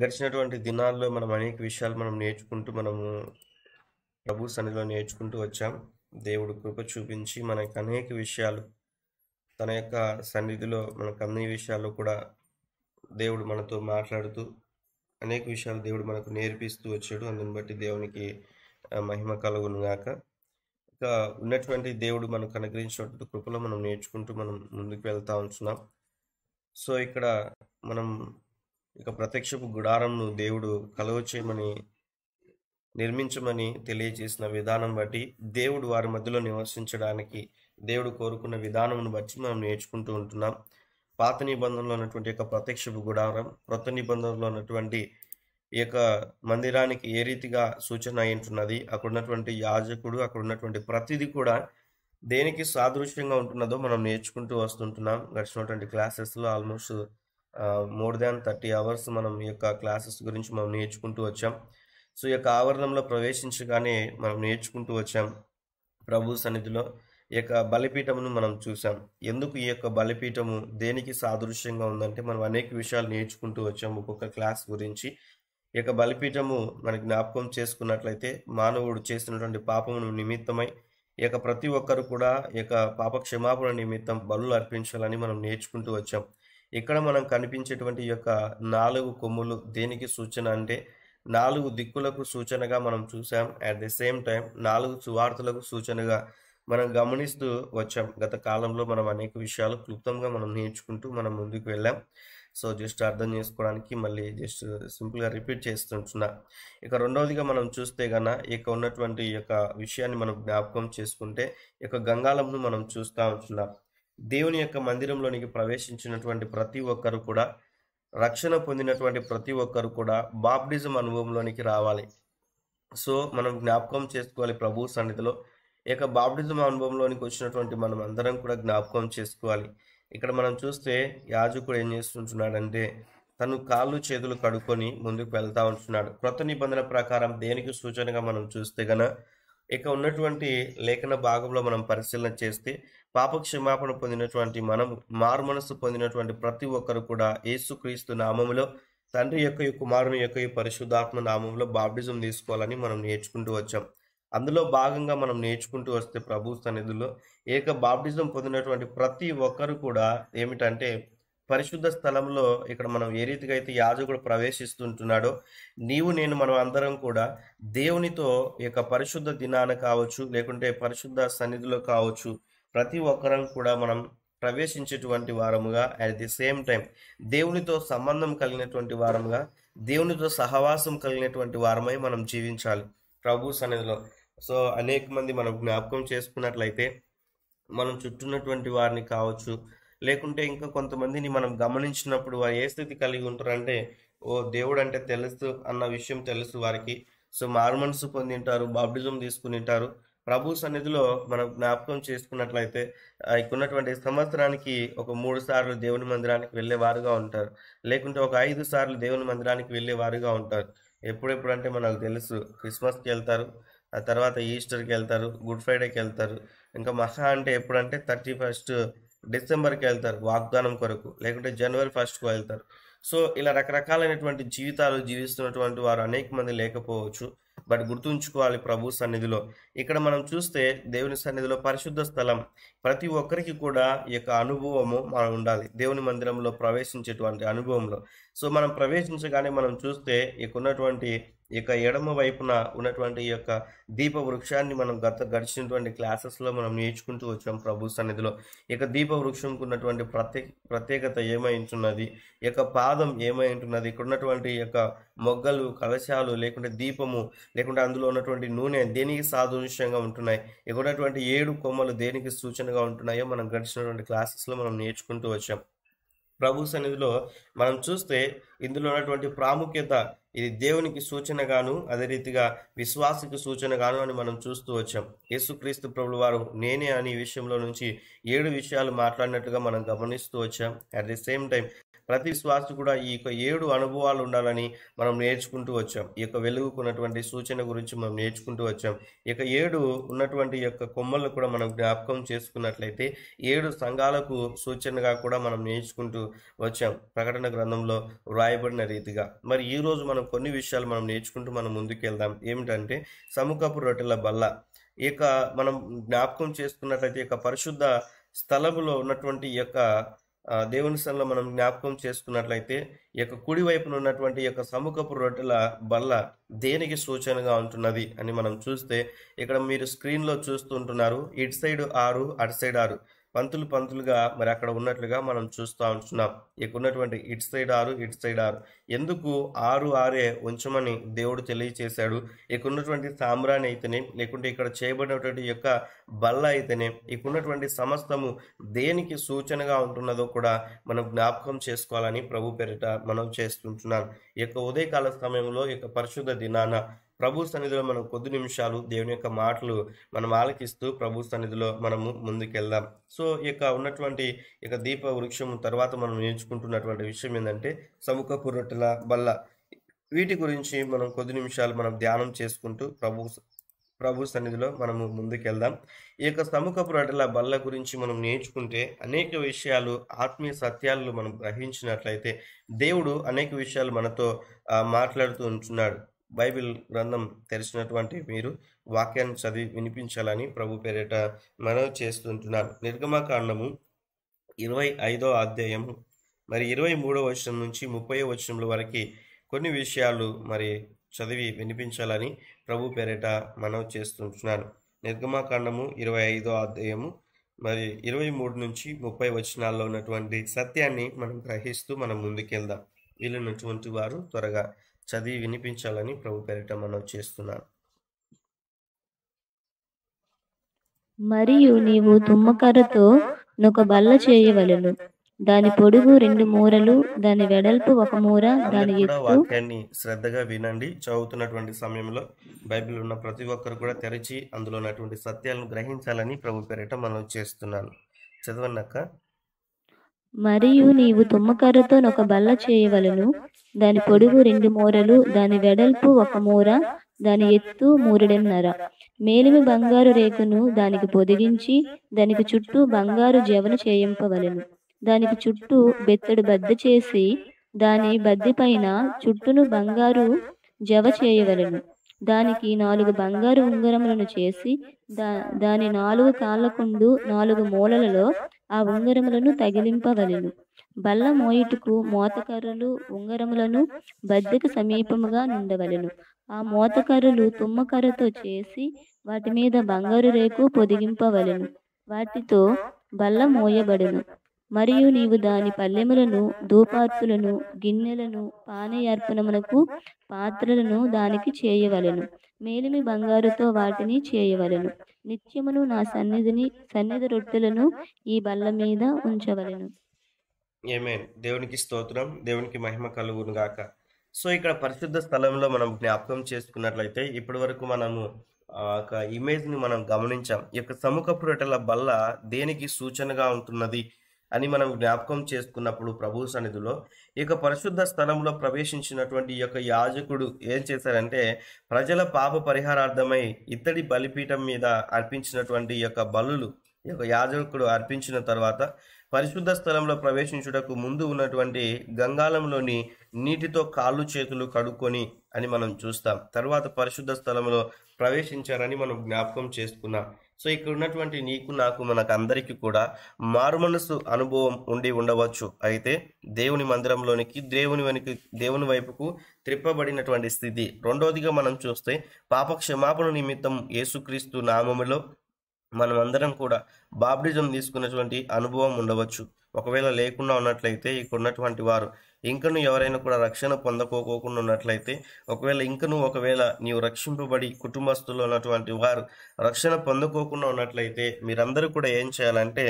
గడిచినటువంటి దినాల్లో మనం అనేక విషయాలు మనం నేర్చుకుంటూ మనము ప్రభు సన్నిధిలో నేర్చుకుంటూ వచ్చాం దేవుడు కృప చూపించి మనకు అనేక విషయాలు తన యొక్క సన్నిధిలో మనకు అన్ని విషయాలు కూడా దేవుడు మనతో మాట్లాడుతూ అనేక విషయాలు దేవుడు మనకు నేర్పిస్తూ వచ్చాడు అందుని బట్టి దేవునికి మహిమ కలుగునుగాక ఇక ఉన్నటువంటి దేవుడు మనకు అనుగ్రహించినటువంటి కృపలో మనం నేర్చుకుంటూ మనం ముందుకు వెళ్తూ ఉంటున్నాం సో ఇక్కడ మనం ఇక ప్రత్యక్షపు గుడారంను దేవుడు కలవచేయమని చేయమని నిర్మించమని తెలియజేసిన విధానం బట్టి దేవుడు వారి మధ్యలో నివసించడానికి దేవుడు కోరుకున్న విధానంను బట్టి మనం నేర్చుకుంటూ ఉంటున్నాం పాత నిబంధనలో ఉన్నటువంటి యొక్క ప్రత్యక్షపు గుడారం కొత్త నిబంధనలో ఉన్నటువంటి ఈ యొక్క మందిరానికి ఏ రీతిగా సూచన అయింటున్నది అక్కడ ఉన్నటువంటి యాజకుడు అక్కడ ఉన్నటువంటి ప్రతిదీ కూడా దేనికి సాదృశ్యంగా ఉంటున్నదో మనం నేర్చుకుంటూ వస్తుంటున్నాం గడిచినటువంటి క్లాసెస్లో almost more than thirty hours మనం ఈ యొక్క క్లాసెస్ గురించి మనం నేర్చుకుంటూ వచ్చాం సో ఈ యొక్క ఆవరణంలో ప్రవేశించగానే మనం నేర్చుకుంటూ వచ్చాం ప్రభు సన్నిధిలో ఈ యొక్క బలిపీఠమును మనం చూసాం ఎందుకు ఈ యొక్క బలిపీఠము దేనికి సాదృశ్యంగా ఉందంటే మనం అనేక విషయాలు నేర్చుకుంటూ వచ్చాం ఒక్కొక్క క్లాస్ గురించి ఈ యొక్క బలిపీఠము మన జ్ఞాపకం చేసుకున్నట్లయితే మానవుడు చేసినటువంటి పాపమును నిమిత్తమై ఈ యొక్క ప్రతి ఒక్కరు కూడా ఈ యొక్క పాప క్షమాపణ నిమిత్తం బలు అర్పించాలని మనం నేర్చుకుంటూ వచ్చాం ఇక్కడ మనం కనిపించేటువంటి యొక్క నాలుగు కొమ్ములు దేనికి సూచన అంటే నాలుగు దిక్కులకు సూచనగా మనం చూసాం అట్ ది సేమ్ టైం నాలుగు సువార్తలకు సూచనగా మనం గమనిస్తూ వచ్చాం గత కాలంలో మనం అనేక విషయాలు క్లుప్తంగా మనం నేర్చుకుంటూ మనం ముందుకు వెళ్ళాం సో జస్ట్ అర్థం చేసుకోవడానికి మళ్ళీ జస్ట్ సింపుల్గా రిపీట్ చేస్తుంటున్నా ఇక రెండవదిగా మనం చూస్తే గన ఇక ఉన్నటువంటి యొక్క విషయాన్ని మనం జ్ఞాపకం చేసుకుంటే ఇక గంగాళంను మనం చూస్తూ ఉంటున్నాం దేవుని యొక్క మందిరంలోనికి ప్రవేశించినటువంటి ప్రతి ఒక్కరు కూడా రక్షణ పొందినటువంటి ప్రతి ఒక్కరు కూడా బాప్టిజం అనుభవంలోనికి రావాలి సో మనం జ్ఞాపకం చేసుకోవాలి ప్రభు సన్నిధిలో ఇక బాప్టిజం అనుభవంలోనికి వచ్చినటువంటి మనం అందరం కూడా జ్ఞాపకం చేసుకోవాలి ఇక్కడ మనం చూస్తే యాజకుడు ఏం చేస్తుంటున్నాడంటే తను కాళ్ళు చేతులు కడుక్కొని ముందుకు వెళ్తా ఉంటున్నాడు క్రొత్త నిబంధన ప్రకారం దేనికి సూచనగా మనం చూస్తే గన ఇక ఉన్నటువంటి లేఖన భాగంలో మనం పరిశీలన చేస్తే పాప క్షమాపణ పొందినటువంటి మనం మారుమనస్సు పొందినటువంటి ప్రతి ఒక్కరు కూడా యేసుక్రీస్తు నామములో తండ్రి యొక్క కుమారుని యొక్క పరిశుద్ధాత్మ నామంలో బాప్టిజం తీసుకోవాలని మనం నేర్చుకుంటూ వచ్చాం అందులో భాగంగా మనం నేర్చుకుంటూ వస్తే ప్రభు సన్నిధిలో ఏక బాప్టిజం పొందినటువంటి ప్రతి ఒక్కరు కూడా ఏమిటంటే పరిశుద్ధ స్థలంలో ఇక్కడ మనం ఏ రీతిగా అయితే యాజకుడు ప్రవేశిస్తుంటున్నాడో నీవు నేను మనం అందరం కూడా దేవునితో యొక్క పరిశుద్ధ దినాన కావచ్చు లేకుంటే పరిశుద్ధ సన్నిధిలో కావచ్చు ప్రతి ఒక్కరం కూడా మనం ప్రవేశించేటువంటి వారముగా అట్ ది సేమ్ టైం దేవునితో సంబంధం కలిగినటువంటి వారముగా దేవునితో సహవాసం కలిగినటువంటి వారమై మనం జీవించాలి ప్రభు సన్నిధిలో సో అనేక మంది మనం జ్ఞాపకం చేసుకున్నట్లయితే మనం ఉన్నటువంటి వారిని కావచ్చు లేకుంటే ఇంకా కొంతమందిని మనం గమనించినప్పుడు వారు ఏ స్థితి కలిగి ఉంటారంటే ఓ దేవుడు అంటే తెలుసు అన్న విషయం తెలుసు వారికి సో మార్మన్స్ పొందింటారు బాప్టిజం తీసుకునింటారు ప్రభు సన్నిధిలో మనం జ్ఞాపకం చేసుకున్నట్లయితే ఇక్కడున్నటువంటి సంవత్సరానికి ఒక మూడు సార్లు దేవుని మందిరానికి వెళ్ళేవారుగా ఉంటారు లేకుంటే ఒక ఐదు సార్లు దేవుని మందిరానికి వెళ్ళేవారుగా ఉంటారు ఎప్పుడెప్పుడు అంటే మనకు తెలుసు క్రిస్మస్కి వెళ్తారు ఆ తర్వాత ఈస్టర్కి వెళ్తారు గుడ్ ఫ్రైడేకి వెళ్తారు ఇంకా మహా అంటే ఎప్పుడంటే థర్టీ ఫస్ట్ డిసెంబర్కి వెళ్తారు వాగ్దానం కొరకు లేకుంటే జనవరి ఫస్ట్కు వెళ్తారు సో ఇలా రకరకాలైనటువంటి జీవితాలు జీవిస్తున్నటువంటి వారు అనేక మంది లేకపోవచ్చు బట్ గుర్తుంచుకోవాలి ప్రభు సన్నిధిలో ఇక్కడ మనం చూస్తే దేవుని సన్నిధిలో పరిశుద్ధ స్థలం ప్రతి ఒక్కరికి కూడా ఈ యొక్క అనుభవము మనం ఉండాలి దేవుని మందిరంలో ప్రవేశించేటువంటి అనుభవంలో సో మనం ప్రవేశించగానే మనం చూస్తే ఇక ఉన్నటువంటి ఇక ఎడమ వైపున ఉన్నటువంటి ఈ యొక్క దీప వృక్షాన్ని మనం గత గడిచినటువంటి క్లాసెస్లో మనం నేర్చుకుంటూ వచ్చాం ప్రభు సన్నిధిలో ఇక దీప వృక్షంకు ఉన్నటువంటి ప్రత్యేక ప్రత్యేకత ఏమైంటున్నది ఇక ఈ యొక్క పాదం ఏమై ఉంటున్నది ఇక్కడ ఉన్నటువంటి యొక్క మొగ్గలు కలశాలు లేకుంటే దీపము లేకుంటే అందులో ఉన్నటువంటి నూనె దేనికి సాదృశ్యంగా ఉంటున్నాయి ఇక్కడ ఉన్నటువంటి ఏడు కొమ్మలు దేనికి సూచనగా ఉంటున్నాయో మనం గడిచినటువంటి క్లాసెస్లో మనం నేర్చుకుంటూ వచ్చాం ప్రభు సన్నిధిలో మనం చూస్తే ఇందులో ఉన్నటువంటి ప్రాముఖ్యత ఇది దేవునికి సూచనగాను అదే రీతిగా విశ్వాసకు సూచనగాను అని మనం చూస్తూ వచ్చాం యేసుక్రీస్తు ప్రభుల వారు నేనే అనే విషయంలో నుంచి ఏడు విషయాలు మాట్లాడినట్టుగా మనం గమనిస్తూ వచ్చాం అట్ ది సేమ్ టైం ప్రతి విశ్వాసు కూడా ఈ యొక్క ఏడు అనుభవాలు ఉండాలని మనం నేర్చుకుంటూ వచ్చాం ఈ యొక్క వెలుగుకున్నటువంటి సూచన గురించి మనం నేర్చుకుంటూ వచ్చాం ఈ యొక్క ఏడు ఉన్నటువంటి యొక్క కొమ్మలను కూడా మనం జ్ఞాపకం చేసుకున్నట్లయితే ఏడు సంఘాలకు సూచనగా కూడా మనం నేర్చుకుంటూ వచ్చాం ప్రకటన గ్రంథంలో వ్రాయబడిన రీతిగా మరి ఈ రోజు మనం కొన్ని విషయాలు మనం నేర్చుకుంటూ మనం ముందుకెళ్దాం ఏమిటంటే సముఖపు రొట్టెల బల్ల ఇక మనం జ్ఞాపకం చేసుకున్నట్లయితే ఇక పరిశుద్ధ స్థలములో ఉన్నటువంటి యొక్క దేవుని స్థలంలో మనం జ్ఞాపకం చేసుకున్నట్లయితే ఈ యొక్క కుడి వైపున ఉన్నటువంటి యొక్క సముఖపు రొట్టెల బల్ల దేనికి సూచనగా ఉంటున్నది అని మనం చూస్తే ఇక్కడ మీరు స్క్రీన్లో చూస్తుంటున్నారు ఇటు సైడ్ ఆరు అటు సైడ్ ఆరు పంతులు పంతులుగా మరి అక్కడ ఉన్నట్లుగా మనం చూస్తూ ఉంటున్నాం ఇక ఉన్నటువంటి ఇటు సైడ్ ఆరు ఇటు సైడ్ ఆరు ఎందుకు ఆరు ఆరే ఉంచమని దేవుడు తెలియచేశాడు ఇక ఉన్నటువంటి సామ్రాన్ని అయితేనే లేకుంటే ఇక్కడ చేయబడినటువంటి యొక్క బల్ల అయితేనే ఇక ఉన్నటువంటి సమస్తము దేనికి సూచనగా ఉంటున్నదో కూడా మనం జ్ఞాపకం చేసుకోవాలని ప్రభు పేరిట మనం చేస్తుంటున్నాం ఇక యొక్క ఉదయకాల సమయంలో ఇక యొక్క పరిశుద్ధ దినాన ప్రభు సన్నిధిలో మనం కొద్ది నిమిషాలు దేవుని యొక్క మాటలు మనం ఆలకిస్తూ ప్రభు సన్నిధిలో మనము ముందుకెళ్దాం సో ఈ యొక్క ఉన్నటువంటి ఇక దీప వృక్షం తర్వాత మనం నేర్చుకుంటున్నటువంటి విషయం ఏంటంటే సముఖపు రొట్టెల బల్ల వీటి గురించి మనం కొద్ది నిమిషాలు మనం ధ్యానం చేసుకుంటూ ప్రభు ప్రభు సన్నిధిలో మనము ముందుకెళ్దాం ఈ యొక్క సముఖపు రొట్టెల బల్ల గురించి మనం నేర్చుకుంటే అనేక విషయాలు ఆత్మీయ సత్యాలను మనం గ్రహించినట్లయితే దేవుడు అనేక విషయాలు మనతో మాట్లాడుతూ ఉంటున్నాడు బైబిల్ గ్రంథం తెరిచినటువంటి మీరు వాక్యాన్ని చదివి వినిపించాలని ప్రభు పేరిట మనవి చేస్తుంటున్నాను నిర్గమకాండము ఇరవై ఐదో అధ్యాయము మరి ఇరవై మూడో వచనం నుంచి ముప్పై వచనముల వరకు కొన్ని విషయాలు మరి చదివి వినిపించాలని ప్రభు పేరిట మనవి చేస్తుంటున్నాను నిర్గమకాండము ఇరవై ఐదో అధ్యాయము మరి ఇరవై మూడు నుంచి ముప్పై వచనాల్లో ఉన్నటువంటి సత్యాన్ని మనం గ్రహిస్తూ మనం ముందుకెళ్దాం నుంచి వారు త్వరగా చదివి వినిపించాలని ప్రభు పేరిట మనం చేస్తున్నాను మరియు నీవు తుమ్మకర్రతో నొక బల్ల చేయవలను దాని పొడుగు రెండు మూరలు దాని వెడల్పు ఒక మూర దాని వాక్యాన్ని శ్రద్ధగా వినండి చదువుతున్నటువంటి సమయంలో బైబిల్ ఉన్న ప్రతి ఒక్కరు కూడా తెరిచి అందులో ఉన్నటువంటి సత్యాలను గ్రహించాలని ప్రభు పేరిట మనం చేస్తున్నాను చదవన్నాక మరియు నీవు తుమ్మకర్రతో నొక బల్ల చేయవలను దాని పొడుగు రెండు మూరలు దాని వెడల్పు ఒక మూర దాని ఎత్తు మూరడన్నర మేలిమి బంగారు రేకును దానికి పొదిగించి దానికి చుట్టూ బంగారు జవన చేయింపవలను దానికి చుట్టూ బెత్తడు బద్ద చేసి దాని బద్ది పైన చుట్టూను బంగారు జవ చేయవలను దానికి నాలుగు బంగారు ఉంగరములను చేసి దా దాని నాలుగు కాళ్ళకుండు నాలుగు మూలలలో ఆ ఉంగరములను తగిలింపవలను బల్ల మోయిటుకు మోతకర్రలు ఉంగరములను బద్దెకు సమీపముగా నుండవలెను ఆ మోతకర్రలు తుమ్మకర్రతో చేసి వాటి మీద బంగారు రేకు పొదిగింపవలెను వాటితో బల్ల మోయబడును మరియు నీవు దాని పల్లెములను ధూపార్తులను గిన్నెలను అర్పణములకు పాత్రలను దానికి చేయవలెను మేలిమి బంగారుతో వాటిని చేయవలెను నిత్యమును నా సన్నిధిని సన్నిధి రొట్టెలను ఈ బల్ల మీద ఉంచవలెను ఏమే దేవునికి స్తోత్రం దేవునికి మహిమ కలుగును గాక సో ఇక్కడ పరిశుద్ధ స్థలంలో మనం జ్ఞాపకం చేసుకున్నట్లయితే ఇప్పటి వరకు మనము ఒక ఇమేజ్ని మనం గమనించాం ఈ యొక్క సముఖ పురటల బల్ల దేనికి సూచనగా ఉంటున్నది అని మనం జ్ఞాపకం చేసుకున్నప్పుడు ప్రభు సన్నిధిలో ఈ యొక్క పరిశుద్ధ స్థలంలో ప్రవేశించినటువంటి ఈ యొక్క యాజకుడు ఏం చేశారంటే ప్రజల పాప పరిహారార్థమై ఇత్తడి బలిపీఠం మీద అర్పించినటువంటి ఈ యొక్క బలులు ఈ యొక్క యాజకుడు అర్పించిన తర్వాత పరిశుద్ధ స్థలంలో ప్రవేశించుటకు ముందు ఉన్నటువంటి గంగాలంలోని నీటితో కాళ్ళు చేతులు కడుక్కొని అని మనం చూస్తాం తర్వాత పరిశుద్ధ స్థలంలో ప్రవేశించారని మనం జ్ఞాపకం చేసుకున్నాం సో ఇక్కడ ఉన్నటువంటి నీకు నాకు మనకు అందరికీ కూడా మారుమనసు అనుభవం ఉండి ఉండవచ్చు అయితే దేవుని మందిరంలోనికి దేవుని వెనక దేవుని వైపుకు త్రిప్పబడినటువంటి స్థితి రెండవదిగా మనం చూస్తే పాప క్షమాపణ నిమిత్తం యేసుక్రీస్తు నామములో మనమందరం కూడా బాప్టిజం తీసుకున్నటువంటి అనుభవం ఉండవచ్చు ఒకవేళ లేకుండా ఉన్నట్లయితే ఇక్కడ ఉన్నటువంటి వారు ఇంకను ఎవరైనా కూడా రక్షణ పొందకోకోకుండా ఉన్నట్లయితే ఒకవేళ ఇంకను ఒకవేళ నీవు రక్షింపబడి కుటుంబస్తులు ఉన్నటువంటి వారు రక్షణ పొందుకోకుండా ఉన్నట్లయితే మీరందరూ కూడా ఏం చేయాలంటే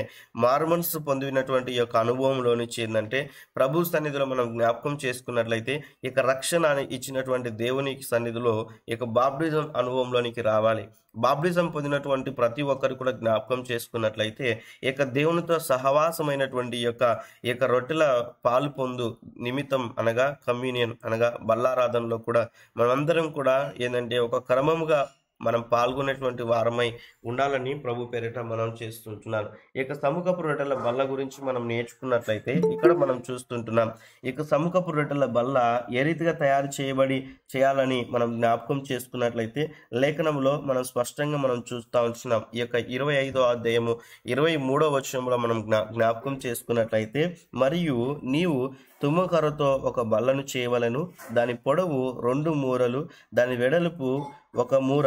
మార్మన్స్ పొందినటువంటి యొక్క అనుభవంలో నుంచి ఏంటంటే ప్రభు సన్నిధిలో మనం జ్ఞాపకం చేసుకున్నట్లయితే ఇక రక్షణ ఇచ్చినటువంటి దేవుని సన్నిధిలో ఇక బాప్టిజం అనుభవంలోనికి రావాలి బాప్టిజం పొందినటువంటి ప్రతి ఒక్కరు కూడా జ్ఞాపకం చేసుకున్నట్లయితే ఇక దేవునితో సహవాసమైనటువంటి యొక్క ఇక రొట్టెల పాలు పొందు నిమిత్తం అనగా కమ్యూనియన్ అనగా బల్లారాధనలో కూడా మనమందరం కూడా ఏంటంటే ఒక క్రమముగా మనం పాల్గొనేటువంటి వారమై ఉండాలని ప్రభు పేరిట మనం చేస్తుంటున్నాను ఇక సముఖ పురటల బల్ల గురించి మనం నేర్చుకున్నట్లయితే ఇక్కడ మనం చూస్తుంటున్నాం ఇక సముఖ పురటల బల్ల ఏ రీతిగా తయారు చేయబడి చేయాలని మనం జ్ఞాపకం చేసుకున్నట్లయితే లేఖనంలో మనం స్పష్టంగా మనం చూస్తూ వచ్చినాం ఈ యొక్క ఇరవై ఐదో అధ్యాయము ఇరవై మూడో వచనంలో మనం జ్ఞాపకం చేసుకున్నట్లయితే మరియు నీవు తుమ్మకర్రతో ఒక బల్లను చేయవలను దాని పొడవు రెండు మూరలు దాని వెడల్పు ఒక మూర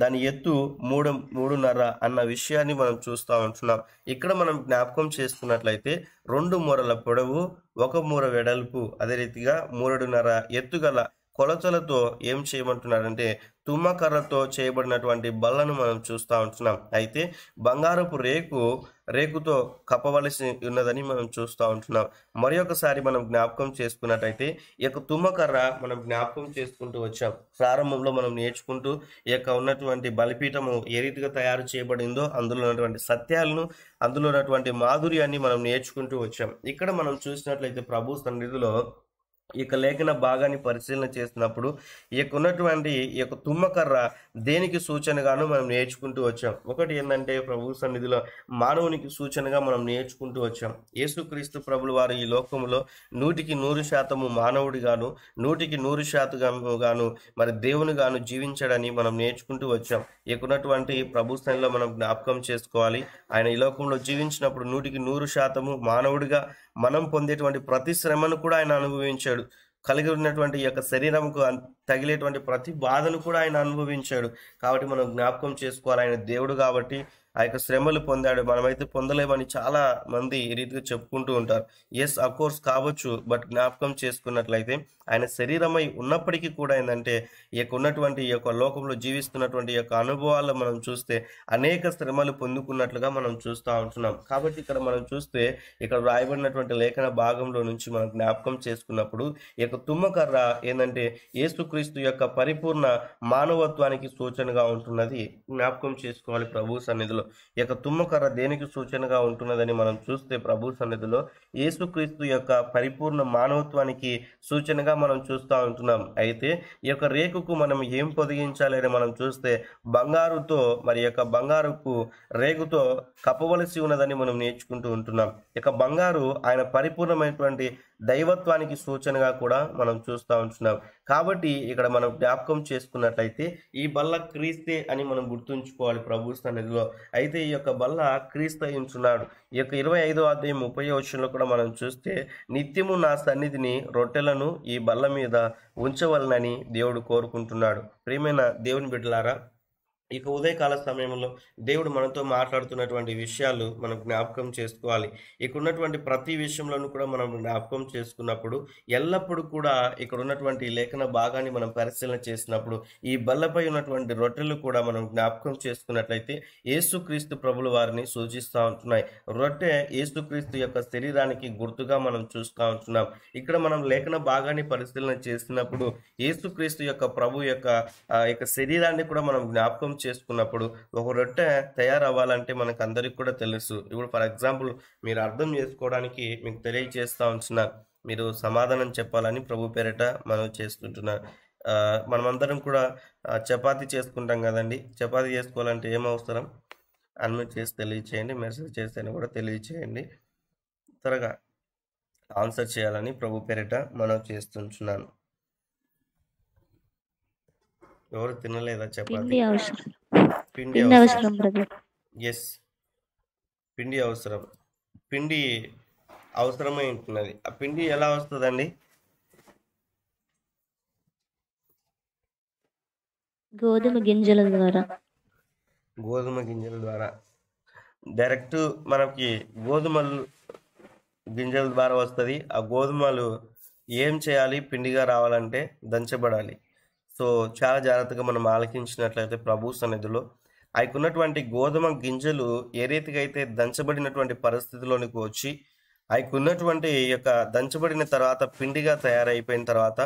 దాని ఎత్తు మూడు మూడున్నర అన్న విషయాన్ని మనం చూస్తూ ఉంటున్నాం ఇక్కడ మనం జ్ఞాపకం చేసుకున్నట్లయితే రెండు మూరల పొడవు ఒక మూర వెడల్పు అదే రీతిగా మూరడున్నర ఎత్తుగల కొలతలతో ఏం చేయమంటున్నాడంటే తుమ్మకర్రతో చేయబడినటువంటి బల్లను మనం చూస్తూ ఉంటున్నాం అయితే బంగారపు రేకు రేకుతో కప్పవలసి ఉన్నదని మనం చూస్తూ ఉంటున్నాం మరి ఒకసారి మనం జ్ఞాపకం చేసుకున్నట్టయితే ఈ యొక్క తుమ్మకర్ర మనం జ్ఞాపకం చేసుకుంటూ వచ్చాం ప్రారంభంలో మనం నేర్చుకుంటూ ఈ యొక్క ఉన్నటువంటి బలిపీఠము ఏ రీతిగా తయారు చేయబడిందో అందులో ఉన్నటువంటి సత్యాలను అందులో ఉన్నటువంటి మాధుర్యాన్ని మనం నేర్చుకుంటూ వచ్చాం ఇక్కడ మనం చూసినట్లయితే ప్రభు సన్నిధిలో ఈ యొక్క లేఖన భాగాన్ని పరిశీలన చేసినప్పుడు ఈ యొక్క ఉన్నటువంటి ఈ యొక్క తుమ్మకర్ర దేనికి సూచనగాను మనం నేర్చుకుంటూ వచ్చాం ఒకటి ఏంటంటే ప్రభు సన్నిధిలో మానవునికి సూచనగా మనం నేర్చుకుంటూ వచ్చాం యేసుక్రీస్తు ప్రభులు వారు ఈ లోకంలో నూటికి నూరు శాతము మానవుడిగాను నూటికి నూరు శాతము గాను మరి దేవుని గాను జీవించాడని మనం నేర్చుకుంటూ వచ్చాం ఇక ఉన్నటువంటి ప్రభు స్థాయిలో మనం జ్ఞాపకం చేసుకోవాలి ఆయన ఈ లోకంలో జీవించినప్పుడు నూటికి నూరు శాతము మానవుడిగా మనం పొందేటువంటి ప్రతి శ్రమను కూడా ఆయన అనుభవించాడు కలిగి ఉన్నటువంటి యొక్క శరీరంకు తగిలేటువంటి ప్రతి బాధను కూడా ఆయన అనుభవించాడు కాబట్టి మనం జ్ఞాపకం చేసుకోవాలి ఆయన దేవుడు కాబట్టి ఆ యొక్క శ్రమలు పొందాడు మనమైతే పొందలేమని చాలా మంది ఈ రీతిగా చెప్పుకుంటూ ఉంటారు ఎస్ కోర్స్ కావచ్చు బట్ జ్ఞాపకం చేసుకున్నట్లయితే ఆయన శరీరమై ఉన్నప్పటికీ కూడా ఏంటంటే ఈ యొక్క ఉన్నటువంటి ఈ యొక్క లోకంలో జీవిస్తున్నటువంటి యొక్క అనుభవాలు మనం చూస్తే అనేక శ్రమలు పొందుకున్నట్లుగా మనం చూస్తూ ఉంటున్నాం కాబట్టి ఇక్కడ మనం చూస్తే ఇక్కడ రాయబడినటువంటి లేఖన భాగంలో నుంచి మనం జ్ఞాపకం చేసుకున్నప్పుడు ఈ యొక్క తుమ్మకర్ర ఏంటంటే ఏసుక్రీస్తు యొక్క పరిపూర్ణ మానవత్వానికి సూచనగా ఉంటున్నది జ్ఞాపకం చేసుకోవాలి ప్రభు సన్నిధిలో సన్నిధిలో ఈ యొక్క తుమ్మకర్ర దేనికి సూచనగా ఉంటున్నదని మనం చూస్తే ప్రభు సన్నిధిలో యేసుక్రీస్తు యొక్క పరిపూర్ణ మానవత్వానికి సూచనగా మనం చూస్తూ ఉంటున్నాం అయితే ఈ యొక్క రేకుకు మనం ఏం పొదిగించాలని మనం చూస్తే బంగారుతో మరి యొక్క బంగారుకు రేగుతో కప్పవలసి ఉన్నదని మనం నేర్చుకుంటూ ఉంటున్నాం ఇక బంగారు ఆయన పరిపూర్ణమైనటువంటి దైవత్వానికి సూచనగా కూడా మనం చూస్తూ ఉంటున్నాం కాబట్టి ఇక్కడ మనం జ్ఞాపకం చేసుకున్నట్లయితే ఈ బల్ల క్రీస్తే అని మనం గుర్తుంచుకోవాలి ప్రభు సన్నిధిలో అయితే ఈ యొక్క బల్ల క్రీస్త ఈ యొక్క ఇరవై ఐదో అధ్యాయం ముప్పై వచ్చంలో కూడా మనం చూస్తే నిత్యము నా సన్నిధిని రొట్టెలను ఈ బల్ల మీద ఉంచవలనని దేవుడు కోరుకుంటున్నాడు ప్రియమైన దేవుని బిడ్డలారా ఇక ఉదయకాల సమయంలో దేవుడు మనతో మాట్లాడుతున్నటువంటి విషయాలు మనం జ్ఞాపకం చేసుకోవాలి ఇక ఉన్నటువంటి ప్రతి విషయంలోనూ కూడా మనం జ్ఞాపకం చేసుకున్నప్పుడు ఎల్లప్పుడూ కూడా ఇక్కడ ఉన్నటువంటి లేఖన భాగాన్ని మనం పరిశీలన చేసినప్పుడు ఈ బల్లపై ఉన్నటువంటి రొట్టెలు కూడా మనం జ్ఞాపకం చేసుకున్నట్లయితే ఏసుక్రీస్తు ప్రభుల వారిని సూచిస్తూ ఉంటున్నాయి రొట్టె ఏసుక్రీస్తు యొక్క శరీరానికి గుర్తుగా మనం చూస్తూ ఉంటున్నాం ఇక్కడ మనం లేఖన భాగాన్ని పరిశీలన చేసినప్పుడు ఏసుక్రీస్తు యొక్క ప్రభు యొక్క యొక్క శరీరాన్ని కూడా మనం జ్ఞాపకం చేసుకున్నప్పుడు ఒక రొట్టె తయారవ్వాలంటే మనకు అందరికి కూడా తెలుసు ఇప్పుడు ఫర్ ఎగ్జాంపుల్ మీరు అర్థం చేసుకోవడానికి మీకు తెలియజేస్తూ ఉంచిన మీరు సమాధానం చెప్పాలని ప్రభు పేరిట మనం చేసుకుంటున్నారు మనమందరం కూడా చపాతి చేసుకుంటాం కదండి చపాతి చేసుకోవాలంటే ఏం అవసరం అన్మ్యూట్ చేసి తెలియచేయండి మెసేజ్ చేస్తేనే కూడా తెలియచేయండి త్వరగా ఆన్సర్ చేయాలని ప్రభు పేరిట మనం చేస్తుంటున్నాను ఎవరు తినలేదా చపాతి పిండి అవసరం ఎస్ పిండి అవసరం పిండి అవసరమై ఉంటున్నది ఆ పిండి ఎలా వస్తుందండి గోధుమ గింజల ద్వారా గోధుమ గింజల ద్వారా డైరెక్ట్ మనకి గోధుమలు గింజల ద్వారా వస్తుంది ఆ గోధుమలు ఏం చేయాలి పిండిగా రావాలంటే దంచబడాలి సో చాలా జాగ్రత్తగా మనం ఆలకించినట్లయితే ప్రభు సన్నిధిలో ఆయనకున్నటువంటి గోధుమ గింజలు ఏ రీతిగా అయితే దంచబడినటువంటి పరిస్థితిలోనికి వచ్చి ఆయనకున్నటువంటి యొక్క దంచబడిన తర్వాత పిండిగా తయారైపోయిన తర్వాత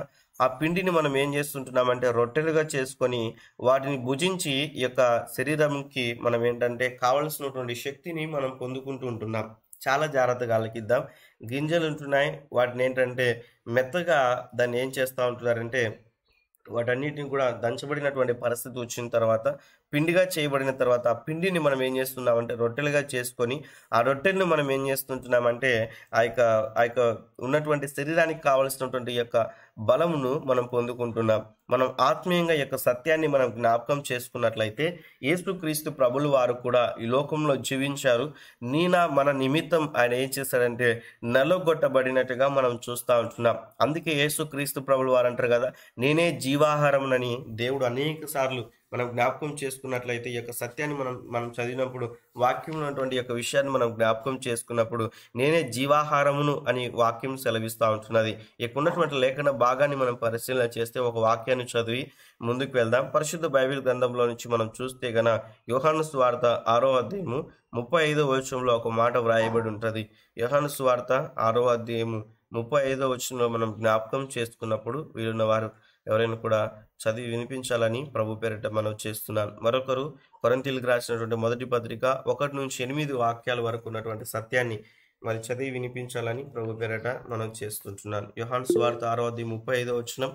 ఆ పిండిని మనం ఏం చేస్తుంటున్నామంటే రొట్టెలుగా చేసుకొని వాటిని భుజించి యొక్క శరీరంకి మనం ఏంటంటే కావలసినటువంటి శక్తిని మనం పొందుకుంటూ ఉంటున్నాం చాలా జాగ్రత్తగా ఆలకిద్దాం గింజలు ఉంటున్నాయి వాటిని ఏంటంటే మెత్తగా దాన్ని ఏం చేస్తూ ఉంటున్నారంటే వాటన్నిటిని కూడా దంచబడినటువంటి పరిస్థితి వచ్చిన తర్వాత పిండిగా చేయబడిన తర్వాత ఆ పిండిని మనం ఏం చేస్తున్నామంటే రొట్టెలుగా చేసుకొని ఆ రొట్టెలను మనం ఏం చేస్తుంటున్నామంటే ఆ యొక్క ఆ యొక్క ఉన్నటువంటి శరీరానికి కావలసినటువంటి యొక్క బలమును మనం పొందుకుంటున్నాం మనం ఆత్మీయంగా యొక్క సత్యాన్ని మనం జ్ఞాపకం చేసుకున్నట్లయితే యేసుక్రీస్తు ప్రభులు వారు కూడా ఈ లోకంలో జీవించారు నీనా మన నిమిత్తం ఆయన ఏం చేస్తాడంటే నలగొట్టబడినట్టుగా మనం చూస్తూ ఉంటున్నాం అందుకే యేసుక్రీస్తు ప్రభులు వారు అంటారు కదా నేనే జీవాహారం అని దేవుడు అనేక సార్లు మనం జ్ఞాపకం చేసుకున్నట్లయితే ఈ యొక్క సత్యాన్ని మనం మనం చదివినప్పుడు వాక్యం ఉన్నటువంటి యొక్క విషయాన్ని మనం జ్ఞాపకం చేసుకున్నప్పుడు నేనే జీవాహారమును అని వాక్యం సెలవిస్తూ ఉంటున్నది ఇక ఉన్నటువంటి లేఖన భాగాన్ని మనం పరిశీలన చేస్తే ఒక వాక్యాన్ని చదివి ముందుకు వెళ్దాం పరిశుద్ధ బైబిల్ గ్రంథంలో నుంచి మనం చూస్తే గన యోహాను స్వార్త ఆరో అధ్యాయము ముప్పై ఐదో వచనంలో ఒక మాట వ్రాయబడి ఉంటుంది యోహాను స్వార్త ఆరో అధ్యాయము ముప్పై ఐదో వచనంలో మనం జ్ఞాపకం చేసుకున్నప్పుడు వీరున్నవారు ఎవరైనా కూడా చదివి వినిపించాలని ప్రభు పేరిట మనం చేస్తున్నాను మరొకరు కొరంతీలకు రాసినటువంటి మొదటి పత్రిక ఒకటి నుంచి ఎనిమిది వాక్యాల వరకు ఉన్నటువంటి సత్యాన్ని మరి చదివి వినిపించాలని ప్రభు పేరిట మనం చేస్తుంటున్నాను యుహాన్ స్వార్త ఆరో అధ్యయం ముప్పై ఐదో వచ్చినం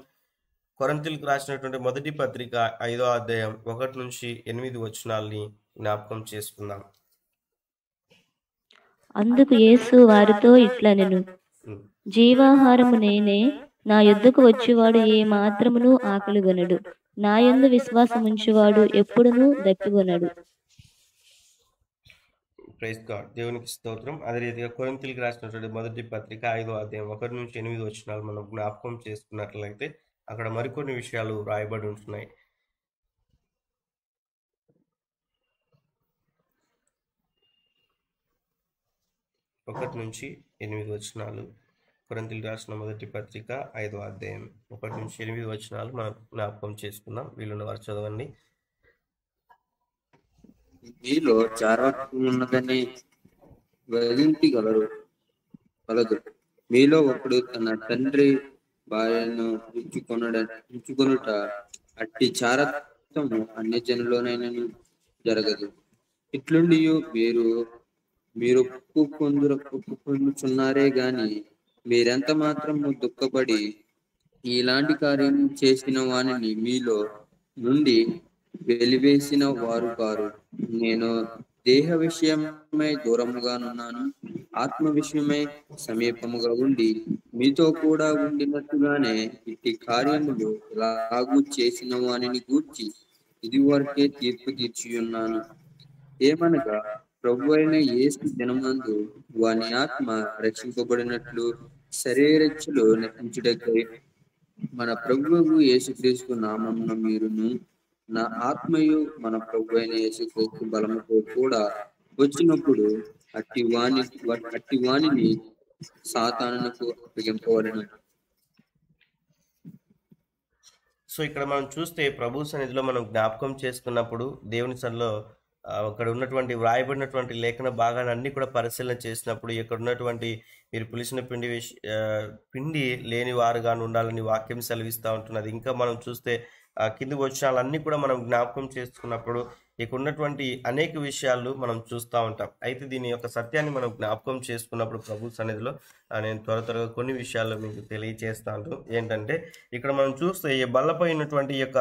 కొరంతిలకు రాసినటువంటి మొదటి పత్రిక ఐదో అధ్యాయం ఒకటి నుంచి ఎనిమిది వచనాల్ని జ్ఞాపకం చేసుకుందాం అందుకు యేసు వారితో నేను జీవాహారము నేనే నా యుద్ధకు వచ్చేవాడు ఏ మాత్రమును ఆకలిగొనడు నా యందు విశ్వాసం ఉంచేవాడు ఎప్పుడును దప్పిగొనడు ప్రైజ్ దేవునికి స్తోత్రం అదే రీతిగా కొరింతలకి రాసినటువంటి మొదటి పత్రిక ఐదో అధ్యాయం ఒకటి నుంచి ఎనిమిది వచ్చినాలు మనం జ్ఞాపకం చేసుకున్నట్లయితే అక్కడ మరికొన్ని విషయాలు రాయబడి ఉంటున్నాయి ఒకటి నుంచి ఎనిమిది వచనాలు కొరంతిల్ రాసిన మొదటి పత్రిక ఐదో అధ్యాయం ఒకటి నుంచి ఎనిమిది వచనాలు మనం జ్ఞాపకం చేసుకుందాం వీళ్ళున్న వారు చదవండి మీలో చారాత్మన్నదని వదించగలరు కలదు మీలో ఒకడు తన తండ్రి భార్యను ఉంచుకొనడ ఉంచుకొనుట అట్టి చారత్వము అన్ని జనులోనైనా జరగదు ఇట్లుండి మీరు మీరు ఒప్పుకొందురు ఒప్పుకొందుచున్నారే గాని మీరెంత మాత్రము దుఃఖపడి ఇలాంటి కార్యం చేసిన వాని మీలో నుండి వెలివేసిన వారు కారు నేను దేహ విషయమై దూరముగానున్నాను ఆత్మ విషయమై సమీపముగా ఉండి మీతో కూడా ఉండినట్టుగానే ఇట్టి కార్యములు రాగు చేసిన వాణిని గూర్చి ఇదివరకే తీర్పు తీర్చియున్నాను ఏమనగా ప్రభు అయిన ఏసు జనమందు వాని ఆత్మ రక్షింపబడినట్లు శరీరచ్చులో నటించుటకై మన ప్రభువు క్రీసుకు నామమున మీరును నా ఆత్మయు మన ప్రభు అయిన యేసుక్రీస్తు బలముతో కూడా వచ్చినప్పుడు అట్టి వాణి అట్టి వాణిని సాతానునకు అప్పగింపవలను సో ఇక్కడ మనం చూస్తే ప్రభు సన్నిధిలో మనం జ్ఞాపకం చేసుకున్నప్పుడు దేవుని సన్నిలో అక్కడ ఉన్నటువంటి వ్రాయబడినటువంటి లేఖన భాగాన్ని అన్ని కూడా పరిశీలన చేసినప్పుడు ఇక్కడ ఉన్నటువంటి మీరు పులిసిన పిండి పిండి లేని వారుగాను ఉండాలని వాక్యం సెలవిస్తూ ఉంటున్నది ఇంకా మనం చూస్తే కింది వచ్చినాలన్నీ కూడా మనం జ్ఞాపకం చేసుకున్నప్పుడు ఇక ఉన్నటువంటి అనేక విషయాలు మనం చూస్తూ ఉంటాం అయితే దీని యొక్క సత్యాన్ని మనం జ్ఞాపకం చేసుకున్నప్పుడు ప్రభు సన్నిధిలో నేను త్వర త్వరగా కొన్ని విషయాలు మీకు తెలియజేస్తాను ఏంటంటే ఇక్కడ మనం చూస్తే ఈ బల్లపై ఉన్నటువంటి యొక్క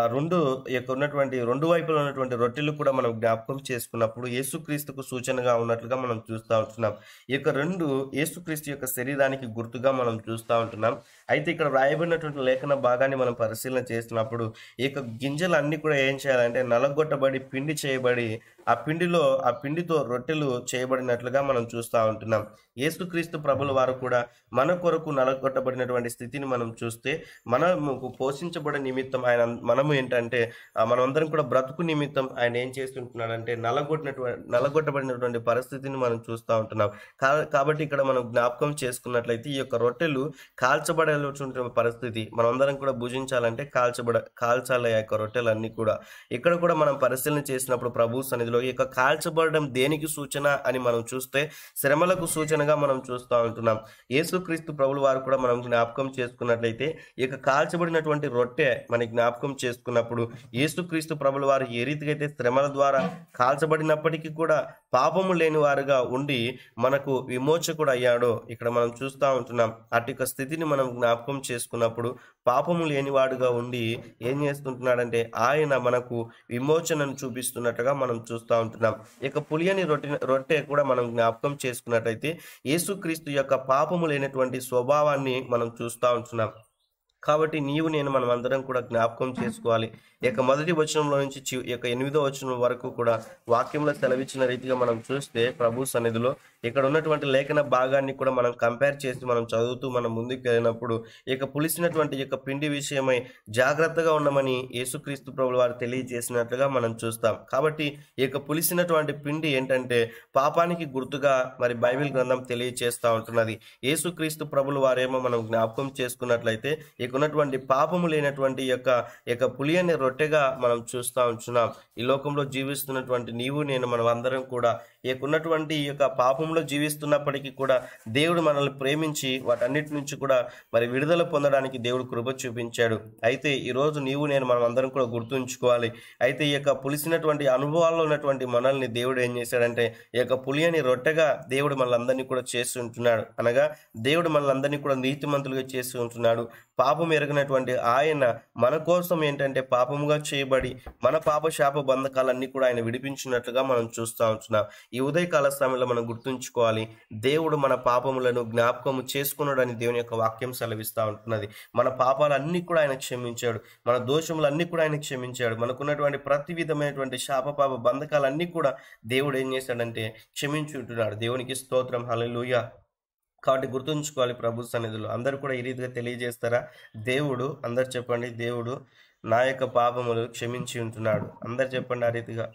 ఆ రెండు యొక్క ఉన్నటువంటి రెండు వైపులు ఉన్నటువంటి రొట్టెలు కూడా మనం జ్ఞాపకం చేసుకున్నప్పుడు యేసుక్రీస్తుకు సూచనగా ఉన్నట్లుగా మనం చూస్తూ ఉంటున్నాం ఈ యొక్క రెండు యేసుక్రీస్తు యొక్క శరీరానికి గుర్తుగా మనం చూస్తూ ఉంటున్నాం అయితే ఇక్కడ రాయబడినటువంటి లేఖన భాగాన్ని మనం పరిశీలన చేస్తున్నప్పుడు ఈ యొక్క గింజలు అన్నీ కూడా ఏం చేయాలంటే నలగొట్టబడి పిండి చేయబడి ఆ పిండిలో ఆ పిండితో రొట్టెలు చేయబడినట్లుగా మనం చూస్తూ ఉంటున్నాం యేసుక్రీస్తు ప్రభుల వారు కూడా మన కొరకు నలగొట్టబడినటువంటి స్థితిని మనం చూస్తే మనకు పోషించబడే నిమిత్తం ఆయన మనం బలం ఏంటంటే మనమందరం కూడా బ్రతుకు నిమిత్తం ఆయన ఏం చేస్తుంటున్నాడంటే నలగొట్టినటువంటి నలగొట్టబడినటువంటి పరిస్థితిని మనం చూస్తూ ఉంటున్నాం కాబట్టి ఇక్కడ మనం జ్ఞాపకం చేసుకున్నట్లయితే ఈ యొక్క రొట్టెలు కాల్చబడాల్సిన పరిస్థితి అందరం కూడా భుజించాలంటే కాల్చబడ కాల్చాలి ఆ యొక్క రొట్టెలన్నీ కూడా ఇక్కడ కూడా మనం పరిశీలన చేసినప్పుడు ప్రభు సన్నిధిలో ఈ యొక్క కాల్చబడడం దేనికి సూచన అని మనం చూస్తే శ్రమలకు సూచనగా మనం చూస్తూ ఉంటున్నాం యేసుక్రీస్తు ప్రభులు వారు కూడా మనం జ్ఞాపకం చేసుకున్నట్లయితే ఈ యొక్క కాల్చబడినటువంటి రొట్టె మనకి జ్ఞాపకం చేసు చేసుకున్నప్పుడు యేసుక్రీస్తు ప్రభుల వారు ఏ రీతికైతే శ్రమల ద్వారా కాల్చబడినప్పటికీ కూడా పాపము లేని వారుగా ఉండి మనకు విమోచకుడు అయ్యాడో ఇక్కడ మనం చూస్తూ ఉంటున్నాం అటు స్థితిని మనం జ్ఞాపకం చేసుకున్నప్పుడు పాపము లేనివాడుగా ఉండి ఏం చేస్తుంటున్నాడంటే ఆయన మనకు విమోచనను చూపిస్తున్నట్టుగా మనం చూస్తూ ఉంటున్నాం ఇక పులియని రొట్టె రొట్టె కూడా మనం జ్ఞాపకం చేసుకున్నట్టయితే యేసుక్రీస్తు యొక్క పాపము లేనటువంటి స్వభావాన్ని మనం చూస్తూ ఉంటున్నాం కాబట్టి నీవు నేను మనం అందరం కూడా జ్ఞాపకం చేసుకోవాలి ఇక మొదటి వచనంలో నుంచి యొక్క ఎనిమిదో వచనం వరకు కూడా వాక్యంలో సెలవిచ్చిన రీతిగా మనం చూస్తే ప్రభు సన్నిధిలో ఇక్కడ ఉన్నటువంటి లేఖన భాగాన్ని కూడా మనం కంపేర్ చేసి మనం చదువుతూ మనం ముందుకు వెళ్ళినప్పుడు ఇక పులిసినటువంటి యొక్క పిండి విషయమై జాగ్రత్తగా ఉండమని యేసుక్రీస్తు ప్రభు వారు తెలియజేసినట్లుగా మనం చూస్తాం కాబట్టి ఇక పులిసినటువంటి పిండి ఏంటంటే పాపానికి గుర్తుగా మరి బైబిల్ గ్రంథం తెలియజేస్తూ ఉంటున్నది యేసుక్రీస్తు ప్రభులు వారేమో మనం జ్ఞాపకం చేసుకున్నట్లయితే ఇక ఉన్నటువంటి పాపము లేనటువంటి యొక్క యొక్క పులియని రొట్టెగా మనం చూస్తూ ఉంచున్నాం ఈ లోకంలో జీవిస్తున్నటువంటి నీవు నేను మనం అందరం కూడా ఉన్నటువంటి ఈ యొక్క పాపంలో జీవిస్తున్నప్పటికీ కూడా దేవుడు మనల్ని ప్రేమించి వాటన్నిటి నుంచి కూడా మరి విడుదల పొందడానికి దేవుడు కృప చూపించాడు అయితే ఈరోజు నీవు నేను మనం అందరం కూడా గుర్తుంచుకోవాలి అయితే ఈ యొక్క పులిసినటువంటి అనుభవాల్లో ఉన్నటువంటి మనల్ని దేవుడు ఏం చేశాడంటే ఈ యొక్క పులియని రొట్టెగా దేవుడు మనల్ని కూడా చేసి ఉంటున్నాడు అనగా దేవుడు మనల్ని కూడా నీతిమంతులుగా చేసి ఉంటున్నాడు పాపం ఎరగినటువంటి ఆయన మన కోసం ఏంటంటే పాపముగా చేయబడి మన పాప శాప బంధకాలన్నీ కూడా ఆయన విడిపించినట్లుగా మనం చూస్తూ ఉంటున్నాం ఈ ఉదయకాల సమయంలో మనం గుర్తుంచుకోవాలి దేవుడు మన పాపములను జ్ఞాపకము చేసుకున్నాడని దేవుని యొక్క వాక్యం సెలవిస్తూ ఉంటున్నది మన పాపాలన్నీ కూడా ఆయన క్షమించాడు మన దోషములన్నీ కూడా ఆయన క్షమించాడు మనకున్నటువంటి ప్రతి విధమైనటువంటి శాప పాప బంధకాలన్నీ కూడా దేవుడు ఏం చేశాడంటే క్షమించుంటున్నాడు దేవునికి స్తోత్రం హలలుయ కాబట్టి గుర్తుంచుకోవాలి ప్రభు సన్నిధిలో అందరూ కూడా ఈ రీతిగా తెలియజేస్తారా దేవుడు అందరు చెప్పండి దేవుడు నా యొక్క పాపములు క్షమించి ఉంటున్నాడు అందరు చెప్పండి ఆ రీతిగా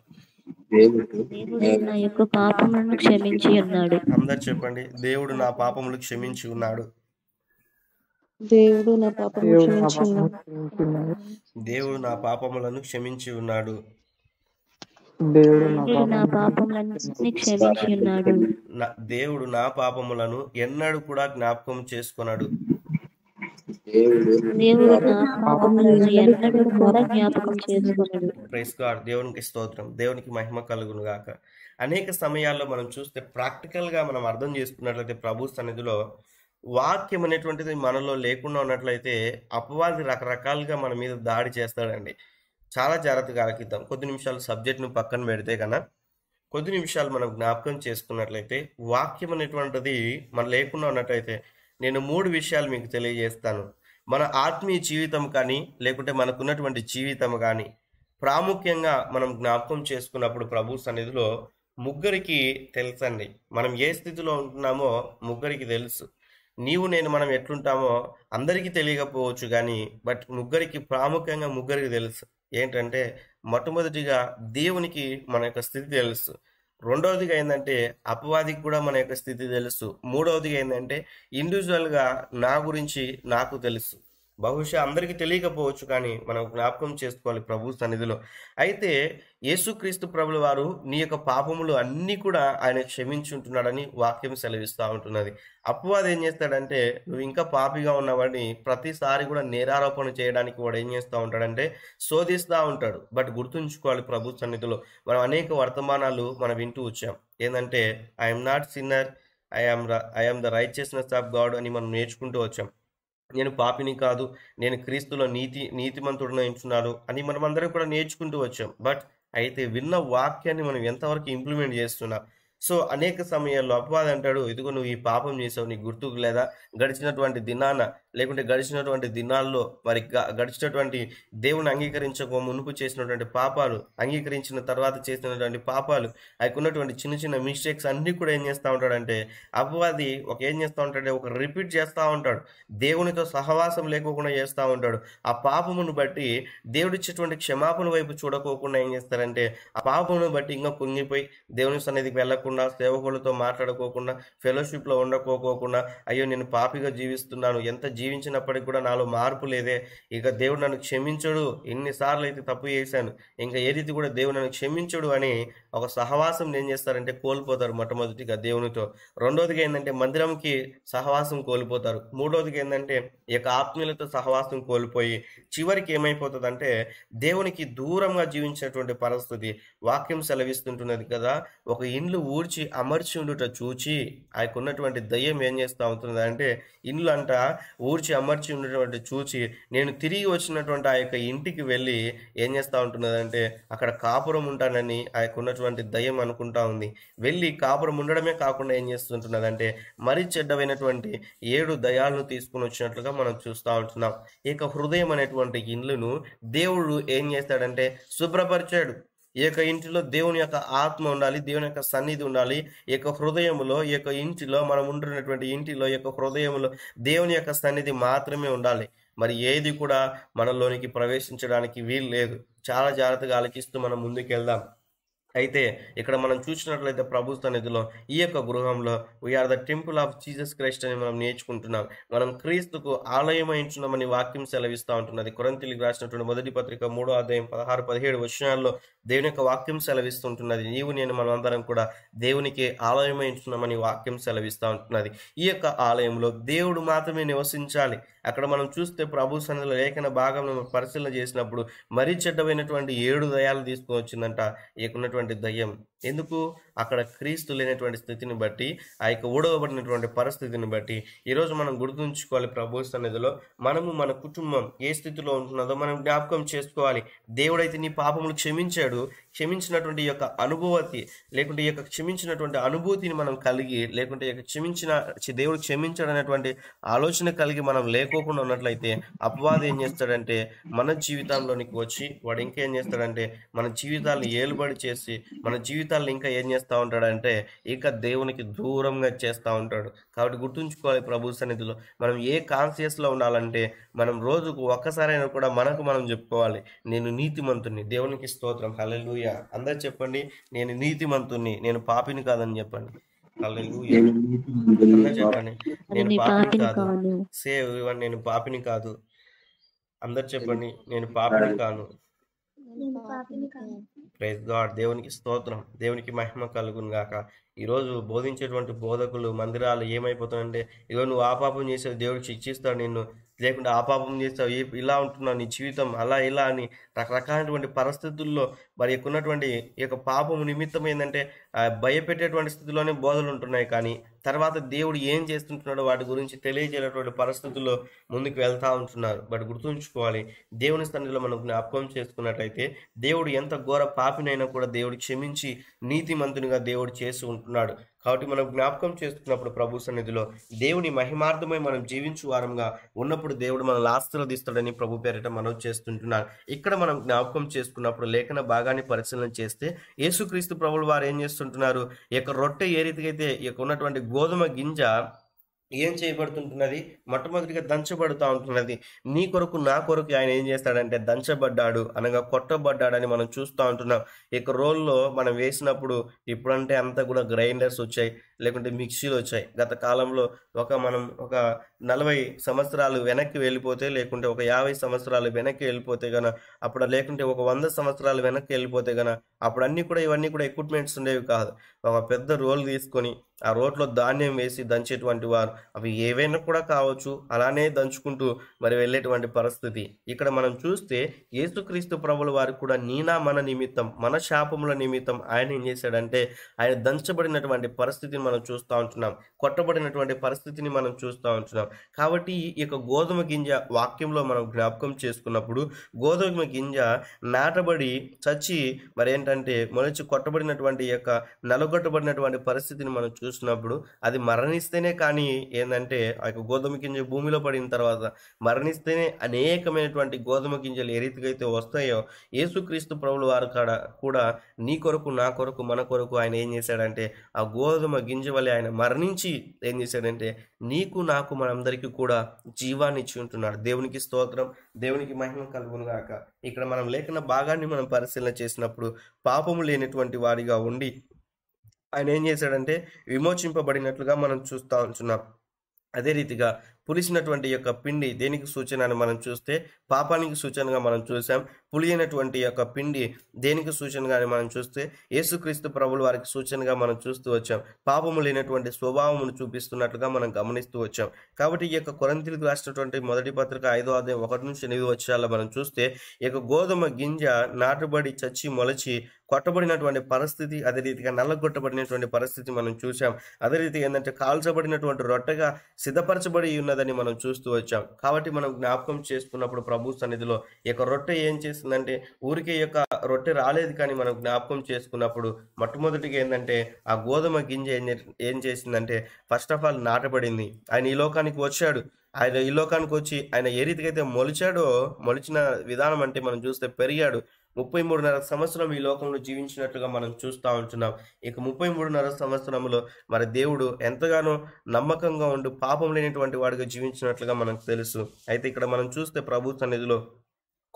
అందరు చెప్పండి దేవుడు నా పాపములు క్షమించి ఉన్నాడు దేవుడు నా పాపములు దేవుడు నా పాపములను క్షమించి ఉన్నాడు దేవుడు నా పాపములను ఎన్నడూ కూడా జ్ఞాపకం చేసుకున్నాడు దేవునికి స్తోత్రం దేవునికి మహిమ కలుగును గాక అనేక సమయాల్లో మనం చూస్తే ప్రాక్టికల్గా మనం అర్థం చేసుకున్నట్లయితే ప్రభు సన్నిధిలో వాక్యం అనేటువంటిది మనలో లేకుండా ఉన్నట్లయితే అపవాది రకరకాలుగా మన మీద దాడి చేస్తాడండి చాలా జాగ్రత్తగా ఆలకిద్దాం కొద్ది నిమిషాలు సబ్జెక్ట్ను పక్కన పెడితే కన్నా కొద్ది నిమిషాలు మనం జ్ఞాపకం చేసుకున్నట్లయితే వాక్యం అనేటువంటిది మనం లేకుండా ఉన్నట్లయితే నేను మూడు విషయాలు మీకు తెలియజేస్తాను మన ఆత్మీయ జీవితం కానీ లేకుంటే మనకున్నటువంటి జీవితం కానీ ప్రాముఖ్యంగా మనం జ్ఞాపకం చేసుకున్నప్పుడు ప్రభు సన్నిధిలో ముగ్గురికి తెలుసండి మనం ఏ స్థితిలో ఉంటున్నామో ముగ్గురికి తెలుసు నీవు నేను మనం ఎట్లుంటామో అందరికీ తెలియకపోవచ్చు కానీ బట్ ముగ్గురికి ప్రాముఖ్యంగా ముగ్గురికి తెలుసు ఏంటంటే మొట్టమొదటిగా దేవునికి మన యొక్క స్థితి తెలుసు రెండవదిగా ఏంటంటే అపవాదికి కూడా మన యొక్క స్థితి తెలుసు మూడవదిగా ఏంటంటే ఇండివిజువల్గా నా గురించి నాకు తెలుసు బహుశా అందరికీ తెలియకపోవచ్చు కానీ మనం జ్ఞాపకం చేసుకోవాలి ప్రభు సన్నిధిలో అయితే యేసుక్రీస్తు ప్రభుల వారు నీ యొక్క పాపములు అన్నీ కూడా ఆయన క్షమించుంటున్నాడని వాక్యం సెలవిస్తూ ఉంటున్నది అపవాది ఏం చేస్తాడంటే నువ్వు ఇంకా పాపిగా ఉన్నవాడిని ప్రతిసారి కూడా నేరారోపణ చేయడానికి వాడు ఏం చేస్తూ ఉంటాడంటే శోధిస్తూ ఉంటాడు బట్ గుర్తుంచుకోవాలి ప్రభు సన్నిధిలో మనం అనేక వర్తమానాలు మనం వింటూ వచ్చాం ఏంటంటే I'm not sinner I'm I'm the right చేసిన ఆఫ్ గాడ్ అని మనం నేర్చుకుంటూ వచ్చాం నేను పాపిని కాదు నేను క్రీస్తులో నీతి నీతిమంతుడిని ఎంచున్నాడు అని మనం అందరం కూడా నేర్చుకుంటూ వచ్చాం బట్ అయితే విన్న వాక్యాన్ని మనం ఎంతవరకు ఇంప్లిమెంట్ చేస్తున్నాం సో అనేక సమయాల్లో అపవాది అంటాడు ఇదిగో నువ్వు ఈ పాపం చేసావు నీకు గుర్తుకు లేదా గడిచినటువంటి దినాన లేకుంటే గడిచినటువంటి దినాల్లో వారి గడిచినటువంటి దేవుని అంగీకరించక మునుపు చేసినటువంటి పాపాలు అంగీకరించిన తర్వాత చేసినటువంటి పాపాలు ఉన్నటువంటి చిన్న చిన్న మిస్టేక్స్ అన్నీ కూడా ఏం చేస్తూ ఉంటాడంటే అపవాది ఒక ఏం చేస్తూ ఉంటాడు ఒక రిపీట్ చేస్తూ ఉంటాడు దేవునితో సహవాసం లేకోకుండా చేస్తూ ఉంటాడు ఆ పాపమును బట్టి ఇచ్చేటువంటి క్షమాపణ వైపు చూడకోకుండా ఏం చేస్తారంటే ఆ పాపమును బట్టి ఇంకా కుంగిపోయి దేవుని సన్నిధికి వెళ్లకుండా సేవకులతో మాట్లాడుకోకుండా ఫెలోషిప్లో ఉండకోకోకుండా అయ్యో నేను పాపిగా జీవిస్తున్నాను ఎంత జీవించినప్పటికి కూడా నాలో మార్పు లేదే ఇక దేవుడు నన్ను క్షమించడు ఎన్నిసార్లు అయితే తప్పు చేశాను ఇంకా ఏ రీతి కూడా దేవుడు నన్ను క్షమించడు అని ఒక సహవాసం ఏం చేస్తారంటే కోల్పోతారు మొట్టమొదటిగా దేవునితో రెండోదిగా ఏంటంటే మందిరంకి సహవాసం కోల్పోతారు మూడోదిగా ఏంటంటే ఇక ఆత్మీయులతో సహవాసం కోల్పోయి చివరికి ఏమైపోతుందంటే దేవునికి దూరంగా జీవించినటువంటి పరిస్థితి వాక్యం సెలవిస్తుంటున్నది కదా ఒక ఇండ్లు ఊడ్చి అమర్చి ఉండుట చూచి ఆయనకున్నటువంటి దయ్యం ఏం చేస్తూ ఉంటుంది అంటే ఇండ్లు అంట ఊర్చి అమర్చి ఉన్నటువంటి చూచి నేను తిరిగి వచ్చినటువంటి ఆ యొక్క ఇంటికి వెళ్ళి ఏం చేస్తూ ఉంటున్నదంటే అక్కడ కాపురం ఉంటానని ఆ యొక్క ఉన్నటువంటి దయ్యం అనుకుంటా ఉంది వెళ్ళి కాపురం ఉండడమే కాకుండా ఏం చేస్తుంటున్నదంటే మరీ చెడ్డమైనటువంటి ఏడు దయాలను తీసుకుని వచ్చినట్లుగా మనం చూస్తూ ఉంటున్నాం ఇక హృదయం అనేటువంటి ఇండ్లను దేవుడు ఏం చేస్తాడంటే శుభ్రపరిచాడు ఈ యొక్క ఇంటిలో దేవుని యొక్క ఆత్మ ఉండాలి దేవుని యొక్క సన్నిధి ఉండాలి ఈ యొక్క హృదయంలో ఈ యొక్క ఇంటిలో మనం ఉంటున్నటువంటి ఇంటిలో ఈ యొక్క హృదయంలో దేవుని యొక్క సన్నిధి మాత్రమే ఉండాలి మరి ఏది కూడా మనలోనికి ప్రవేశించడానికి వీలు లేదు చాలా జాగ్రత్తగా ఆలోచిస్తూ మనం ముందుకు వెళ్దాం అయితే ఇక్కడ మనం చూసినట్లయితే ప్రభు సన్నిధిలో ఈ యొక్క గృహంలో we are the temple of Jesus Christ అని మనం నేర్చుకుంటున్నాం మనం క్రీస్తుకు ఆలయమైంచున్నామని వాక్యం సెలవిస్తూ ఉంటున్నది కొరంతిలికి రాసినటువంటి మొదటి పత్రిక మూడో అధ్యాయం పదహారు పదిహేడు వచనాల్లో దేవుని యొక్క వాక్యం సెలవిస్తుంటున్నది నీవు నేను మనమందరం కూడా దేవునికి ఆలయమై ఉంటున్నామని వాక్యం సెలవిస్తూ ఉంటున్నది ఈ యొక్క ఆలయంలో దేవుడు మాత్రమే నివసించాలి అక్కడ మనం చూస్తే ప్రభు సన్నిధిలో లేఖన భాగం పరిశీలన చేసినప్పుడు మరీ చెడ్డమైనటువంటి ఏడు దయాలు తీసుకొని వచ్చిందంట ఈ ఉన్నటువంటి దయ్యం ఎందుకు అక్కడ క్రీస్తు లేనటువంటి స్థితిని బట్టి ఆ యొక్క ఊడవబడినటువంటి పరిస్థితిని బట్టి ఈరోజు మనం గుర్తుంచుకోవాలి ప్రభు సన్నిధిలో మనము మన కుటుంబం ఏ స్థితిలో ఉంటున్నదో మనం జ్ఞాపకం చేసుకోవాలి దేవుడైతే నీ పాపములు క్షమించాడు క్షమించినటువంటి యొక్క అనుభవతి లేకుంటే ఈ యొక్క క్షమించినటువంటి అనుభూతిని మనం కలిగి లేకుంటే ఈ యొక్క క్షమించిన దేవుడు క్షమించడం అనేటువంటి ఆలోచన కలిగి మనం లేకోకుండా ఉన్నట్లయితే అపవాదం ఏం చేస్తాడంటే మన జీవితంలోనికి వచ్చి వాడు ఇంకేం చేస్తాడంటే మన జీవితాలను ఏలుబడి చేసి మన జీవితాలను ఇంకా ఏం చేస్తూ ఉంటాడంటే ఇంకా దేవునికి దూరంగా చేస్తూ ఉంటాడు కాబట్టి గుర్తుంచుకోవాలి ప్రభు సన్నిధిలో మనం ఏ కాన్షియస్లో ఉండాలంటే మనం రోజుకు ఒక్కసారైనా కూడా మనకు మనం చెప్పుకోవాలి నేను నీతిమంతుని దేవునికి స్తోత్రం హలెలుయ గట్టిగా అందరు చెప్పండి నేను నీతిమంతుని నేను పాపిని కాదని చెప్పండి అందరు చెప్పండి నేను పాపిని కాదు సేవ్ ఇవ్వండి నేను పాపిని కాదు అందరు చెప్పండి నేను పాపిని కాను ప్రైజ్ గాడ్ దేవునికి స్తోత్రం దేవునికి మహిమ కలుగును గాక ఈరోజు బోధించేటువంటి బోధకులు మందిరాలు ఏమైపోతాయంటే ఇవ్వ నువ్వు ఆ పాపం చేసే దేవుడు శిక్షిస్తాడు నిన్ను లేకుంటే ఆ పాపం చేస్తావు ఇలా ఉంటున్నావు నీ జీవితం అలా ఇలా అని రకరకాలైనటువంటి పరిస్థితుల్లో మరి ఎక్కున్నటువంటి ఈ యొక్క పాపం నిమిత్తం ఏంటంటే భయపెట్టేటువంటి స్థితిలోనే బోధలు ఉంటున్నాయి కానీ తర్వాత దేవుడు ఏం చేస్తుంటున్నాడో వాటి గురించి తెలియజేయటువంటి పరిస్థితుల్లో ముందుకు వెళ్తూ ఉంటున్నారు బట్ గుర్తుంచుకోవాలి దేవుని స్థానిలో మనం జ్ఞాపకం చేసుకున్నట్లయితే దేవుడు ఎంత ఘోర పాపినైనా కూడా దేవుడు క్షమించి నీతిమంతునిగా దేవుడు చేసి ఉంటున్నాడు కాబట్టి మనం జ్ఞాపకం చేసుకున్నప్పుడు ప్రభు సన్నిధిలో దేవుని మహిమార్థమై మనం జీవించు వారంగా ఉన్నప్పుడు దేవుడు మనల్ని తీస్తాడని ప్రభు పేరిట మనం చేస్తుంటున్నాను ఇక్కడ మనం జ్ఞాపకం చేసుకున్నప్పుడు లేఖన భాగాన్ని పరిశీలన చేస్తే యేసుక్రీస్తు ప్రభులు వారు ఏం చేస్తుంటున్నారు ఈ యొక్క రొట్టె ఏ రీతికైతే ఈ యొక్క ఉన్నటువంటి గోధుమ గింజ ఏం చేయబడుతుంటున్నది మొట్టమొదటిగా దంచబడుతూ ఉంటున్నది నీ కొరకు నా కొరకు ఆయన ఏం చేస్తాడంటే దంచబడ్డాడు అనగా కొట్టబడ్డాడని మనం చూస్తూ ఉంటున్నాం ఇక రోల్లో మనం వేసినప్పుడు ఇప్పుడంటే అంతా కూడా గ్రైండర్స్ వచ్చాయి లేకుంటే మిక్సీలు వచ్చాయి గత కాలంలో ఒక మనం ఒక నలభై సంవత్సరాలు వెనక్కి వెళ్ళిపోతే లేకుంటే ఒక యాభై సంవత్సరాలు వెనక్కి వెళ్ళిపోతే గన అప్పుడు లేకుంటే ఒక వంద సంవత్సరాలు వెనక్కి వెళ్ళిపోతే గన అప్పుడు అన్ని కూడా ఇవన్నీ కూడా ఎక్విప్మెంట్స్ ఉండేవి కాదు ఒక పెద్ద రోల్ తీసుకొని ఆ రోడ్లో ధాన్యం వేసి దంచేటువంటి వారు అవి ఏవైనా కూడా కావచ్చు అలానే దంచుకుంటూ మరి వెళ్ళేటువంటి పరిస్థితి ఇక్కడ మనం చూస్తే యేసుక్రీస్తు ప్రభుల వారు కూడా నీనా మన నిమిత్తం మన శాపముల నిమిత్తం ఆయన ఏం చేశాడంటే ఆయన దంచబడినటువంటి పరిస్థితిని మనం చూస్తూ ఉంటున్నాం కొట్టబడినటువంటి పరిస్థితిని మనం చూస్తూ ఉంటున్నాం కాబట్టి ఈ యొక్క గోధుమ గింజ వాక్యంలో మనం జ్ఞాపకం చేసుకున్నప్పుడు గోధుమ గింజ నాటబడి చచ్చి మరి ఏంటంటే మొలచి కొట్టబడినటువంటి యొక్క నలగొట్టబడినటువంటి పరిస్థితిని మనం చూసినప్పుడు అది మరణిస్తేనే కానీ ఏంటంటే ఆ యొక్క గోధుమ గింజ భూమిలో పడిన తర్వాత మరణిస్తేనే అనేకమైనటువంటి గోధుమ గింజలు ఏ రీతిగా అయితే వస్తాయో యేసుక్రీస్తు ప్రభుల వారు కాడ కూడా నీ కొరకు నా కొరకు మన కొరకు ఆయన ఏం చేశాడంటే ఆ గోధుమ గింజ వల్ల ఆయన మరణించి ఏం చేశాడంటే నీకు నాకు మనం మనందరికీ కూడా జీవాన్ని ఇచ్చి ఉంటున్నాడు దేవునికి స్తోత్రం దేవునికి మహిమ గాక ఇక్కడ మనం లేఖన భాగాన్ని మనం పరిశీలన చేసినప్పుడు పాపము లేనటువంటి వారిగా ఉండి ఆయన ఏం చేశాడంటే విమోచింపబడినట్లుగా మనం చూస్తూ ఉంటున్నాం అదే రీతిగా పులిసినటువంటి యొక్క పిండి దేనికి సూచన అని మనం చూస్తే పాపానికి సూచనగా మనం చూసాం పులియనటువంటి యొక్క పిండి దేనికి సూచనగానే మనం చూస్తే యేసుక్రీస్తు ప్రభులు వారికి సూచనగా మనం చూస్తూ వచ్చాం పాపము లేనటువంటి స్వభావమును చూపిస్తున్నట్లుగా మనం గమనిస్తూ వచ్చాం కాబట్టి ఈ యొక్క కొరంతిలకు రాసినటువంటి మొదటి పత్రిక ఐదో అదే ఒకటి నుంచి ఎనిమిది వచ్చాలో మనం చూస్తే ఈ యొక్క గోధుమ గింజ నాటుబడి చచ్చి మొలచి కొట్టబడినటువంటి పరిస్థితి అదే రీతిగా నల్లగొట్టబడినటువంటి పరిస్థితి మనం చూసాం అదే రీతి ఏంటంటే కాల్చబడినటువంటి రొట్టెగా సిద్ధపరచబడి ఉన్నదని మనం చూస్తూ వచ్చాం కాబట్టి మనం జ్ఞాపకం చేసుకున్నప్పుడు ప్రభు సన్నిధిలో ఈ యొక్క రొట్టె ఏం చేసి చేస్తుందంటే ఊరికే యొక్క రొట్టె రాలేదు కానీ మనం జ్ఞాపకం చేసుకున్నప్పుడు మొట్టమొదటిగా ఏంటంటే ఆ గోధుమ గింజ ఏం ఏం చేసిందంటే ఫస్ట్ ఆఫ్ ఆల్ నాటబడింది ఆయన ఈ లోకానికి వచ్చాడు ఆయన ఈ లోకానికి వచ్చి ఆయన ఏ రీతికైతే మొలిచాడో మొలిచిన విధానం అంటే మనం చూస్తే పెరిగాడు ముప్పై మూడున్నర సంవత్సరం ఈ లోకంలో జీవించినట్లుగా మనం చూస్తూ ఉంటున్నాం ఇక ముప్పై మూడున్నర సంవత్సరంలో మరి దేవుడు ఎంతగానో నమ్మకంగా ఉండు పాపం లేనటువంటి వాడిగా జీవించినట్లుగా మనకు తెలుసు అయితే ఇక్కడ మనం చూస్తే ప్రభుత్వ నిధిలో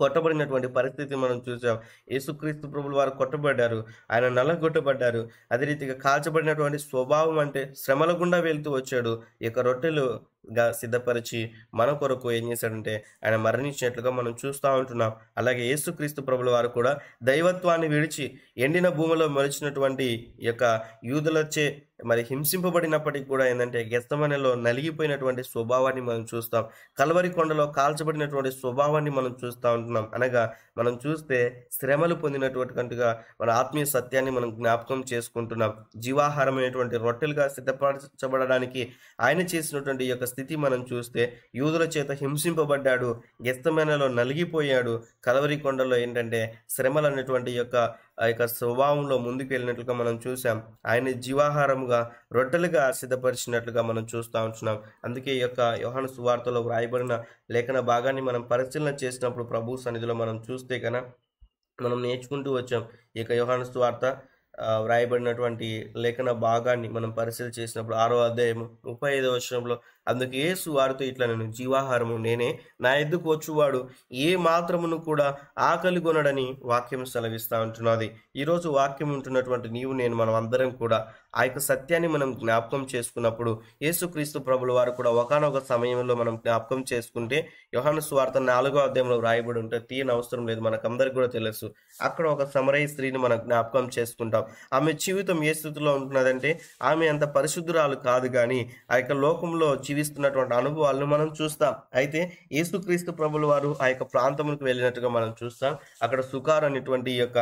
కొట్టబడినటువంటి పరిస్థితి మనం చూసాం యేసుక్రీస్తు ప్రభులు వారు కొట్టబడ్డారు ఆయన నల్లగొట్టబడ్డారు అదే రీతిగా కాల్చబడినటువంటి స్వభావం అంటే శ్రమల గుండా వెళ్తూ వచ్చాడు ఇక రొట్టెలు గా సిద్ధపరిచి మన కొరకు ఏం చేశాడంటే ఆయన మరణించినట్లుగా మనం చూస్తూ ఉంటున్నాం అలాగే యేసుక్రీస్తు ప్రభుల వారు కూడా దైవత్వాన్ని విడిచి ఎండిన భూమిలో ఈ యొక్క యూదులొచ్చే మరి హింసింపబడినప్పటికీ కూడా ఏంటంటే గెస్తమనలో నలిగిపోయినటువంటి స్వభావాన్ని మనం చూస్తాం కలవరి కొండలో కాల్చబడినటువంటి స్వభావాన్ని మనం చూస్తూ ఉంటున్నాం అనగా మనం చూస్తే శ్రమలు పొందినటువంటిగా మన ఆత్మీయ సత్యాన్ని మనం జ్ఞాపకం చేసుకుంటున్నాం జీవాహారమైనటువంటి రొట్టెలుగా సిద్ధపరచబడడానికి ఆయన చేసినటువంటి యొక్క స్థితి మనం చూస్తే యూదుల చేత హింసింపబడ్డాడు గెస్తమెనలో నలిగిపోయాడు కలవరి కొండలో ఏంటంటే శ్రమలు అనేటువంటి యొక్క ఆ యొక్క స్వభావంలో ముందుకు వెళ్ళినట్లుగా మనం చూసాం ఆయన జీవాహారముగా రొట్టెలుగా సిద్ధపరిచినట్లుగా మనం చూస్తూ ఉంటున్నాం అందుకే ఈ యొక్క యోహాను సువార్తలో వ్రాయబడిన లేఖన భాగాన్ని మనం పరిశీలన చేసినప్పుడు ప్రభు సన్నిధిలో మనం చూస్తే కనుక మనం నేర్చుకుంటూ వచ్చాం ఈ యొక్క యోహాను సువార్త వ్రాయబడినటువంటి లేఖన భాగాన్ని మనం పరిశీలి చేసినప్పుడు ఆరో అధ్యాయం ముప్పై ఐదో వర్షంలో అందుకు యేసు వారితో ఇట్లా నేను జీవాహారము నేనే నా ఎద్దుకు వచ్చువాడు ఏ మాత్రమును కూడా ఆకలి కొనడని వాక్యం సెలవిస్తా ఉంటున్నది ఈరోజు వాక్యం ఉంటున్నటువంటి నీవు నేను మనం అందరం కూడా ఆ యొక్క సత్యాన్ని మనం జ్ఞాపకం చేసుకున్నప్పుడు యేసుక్రీస్తు ప్రభుల వారు కూడా ఒకనొక సమయంలో మనం జ్ఞాపకం చేసుకుంటే యోహాను స్వార్థ నాలుగో అధ్యాయంలో రాయబడి ఉంటే తీయని అవసరం లేదు మనకందరికి కూడా తెలుసు అక్కడ ఒక సమరయ స్త్రీని మనం జ్ఞాపకం చేసుకుంటాం ఆమె జీవితం ఏ స్థితిలో ఉంటున్నదంటే ఆమె అంత పరిశుద్ధురాలు కాదు కానీ ఆ యొక్క లోకంలో జీవిస్తున్నటువంటి అనుభవాలను మనం చూస్తాం అయితే యేసుక్రీస్తు ప్రభుల వారు ఆ యొక్క ప్రాంతములకు వెళ్ళినట్టుగా మనం చూస్తాం అక్కడ సుకార్ అనేటువంటి యొక్క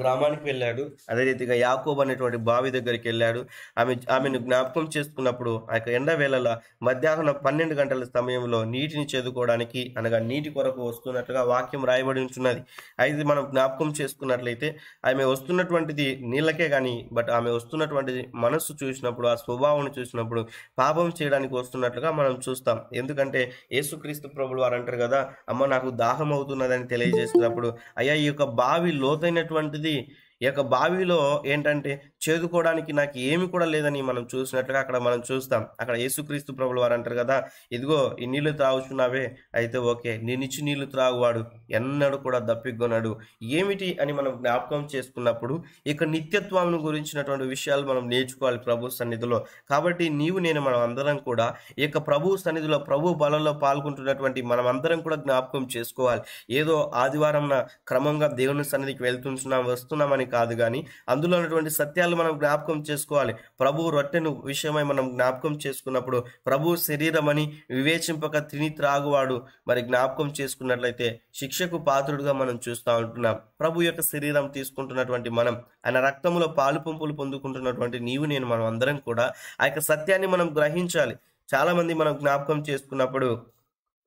గ్రామానికి వెళ్ళాడు అదే రీతిగా యాకోబ్ అనేటువంటి బావి దగ్గరికి వెళ్ళాడు ఆమె ఆమెను జ్ఞాపకం చేసుకున్నప్పుడు ఆ యొక్క ఎండ వేళల మధ్యాహ్నం పన్నెండు గంటల సమయంలో నీటిని చేదుకోవడానికి అనగా నీటి కొరకు వస్తున్నట్టుగా వాక్యం రాయబడి ఉంటున్నది అయితే మనం జ్ఞాపకం చేసుకున్నట్లయితే ఆమె వస్తున్నటువంటిది నీళ్ళకే కానీ బట్ ఆమె వస్తున్నటువంటిది మనస్సు చూసినప్పుడు ఆ స్వభావం చూసినప్పుడు పాపం చేయడానికి వస్తున్నట్లుగా మనం చూస్తాం ఎందుకంటే యేసుక్రీస్తు ప్రభులు వారు అంటారు కదా అమ్మ నాకు దాహం అవుతున్నదని తెలియజేసినప్పుడు అయ్యా ఈ యొక్క బావి లోతైనటువంటి The. ఈ యొక్క బావిలో ఏంటంటే చేదుకోవడానికి నాకు ఏమి కూడా లేదని మనం చూసినట్లుగా అక్కడ మనం చూస్తాం అక్కడ యేసుక్రీస్తు ప్రభులు వారు అంటారు కదా ఇదిగో ఈ నీళ్లు త్రాగుచున్నావే అయితే ఓకే నేనిచ్చి నీళ్లు త్రాగువాడు ఎన్నడూ కూడా దప్పిగొనడు ఏమిటి అని మనం జ్ఞాపకం చేసుకున్నప్పుడు ఇక నిత్యత్వం గురించినటువంటి విషయాలు మనం నేర్చుకోవాలి ప్రభు సన్నిధిలో కాబట్టి నీవు నేను మనం అందరం కూడా ఈ యొక్క ప్రభు సన్నిధిలో ప్రభు బలంలో పాల్గొంటున్నటువంటి మనం అందరం కూడా జ్ఞాపకం చేసుకోవాలి ఏదో ఆదివారం క్రమంగా దేవుని సన్నిధికి వెళ్తున్నాం వస్తున్నామని అని కాదు కానీ అందులో ఉన్నటువంటి సత్యాలు మనం జ్ఞాపకం చేసుకోవాలి ప్రభు రొట్టెను విషయమై మనం జ్ఞాపకం చేసుకున్నప్పుడు ప్రభు శరీరం అని వివేచింపక తిని త్రాగువాడు మరి జ్ఞాపకం చేసుకున్నట్లయితే శిక్షకు పాత్రుడుగా మనం చూస్తూ ఉంటున్నాం ప్రభు యొక్క శరీరం తీసుకుంటున్నటువంటి మనం ఆయన రక్తంలో పాలు పంపులు పొందుకుంటున్నటువంటి నీవు నేను మనం అందరం కూడా ఆ యొక్క సత్యాన్ని మనం గ్రహించాలి చాలామంది మనం జ్ఞాపకం చేసుకున్నప్పుడు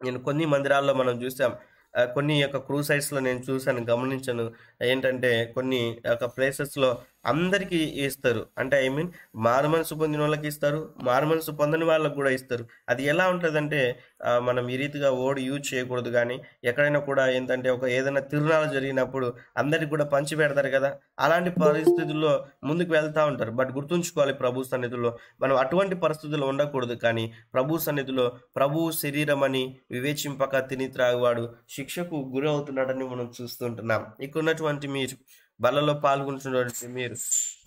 నేను కొన్ని మందిరాల్లో మనం చూసాం కొన్ని యొక్క క్రూసైడ్స్లో నేను చూశాను గమనించాను ఏంటంటే కొన్ని యొక్క ప్లేసెస్లో అందరికీ ఇస్తారు అంటే ఐ మీన్ మారు మనసు పొందిన వాళ్ళకి ఇస్తారు మారు మనసు పొందని వాళ్ళకి కూడా ఇస్తారు అది ఎలా ఉంటుందంటే మనం ఈ రీతిగా ఓడి యూజ్ చేయకూడదు కానీ ఎక్కడైనా కూడా ఏంటంటే ఒక ఏదైనా తిరునాలు జరిగినప్పుడు అందరికి కూడా పంచి పెడతారు కదా అలాంటి పరిస్థితుల్లో ముందుకు వెళ్తూ ఉంటారు బట్ గుర్తుంచుకోవాలి ప్రభు సన్నిధిలో మనం అటువంటి పరిస్థితులు ఉండకూడదు కానీ ప్రభు సన్నిధిలో ప్రభు శరీరం అని వివేచింపక తిని త్రాగువాడు శిక్షకు గురి అవుతున్నాడని మనం చూస్తుంటున్నాం ఇక్కడ ఉన్నటువంటి మీరు బలలో పాల్గొంటున్నటువంటి మీరు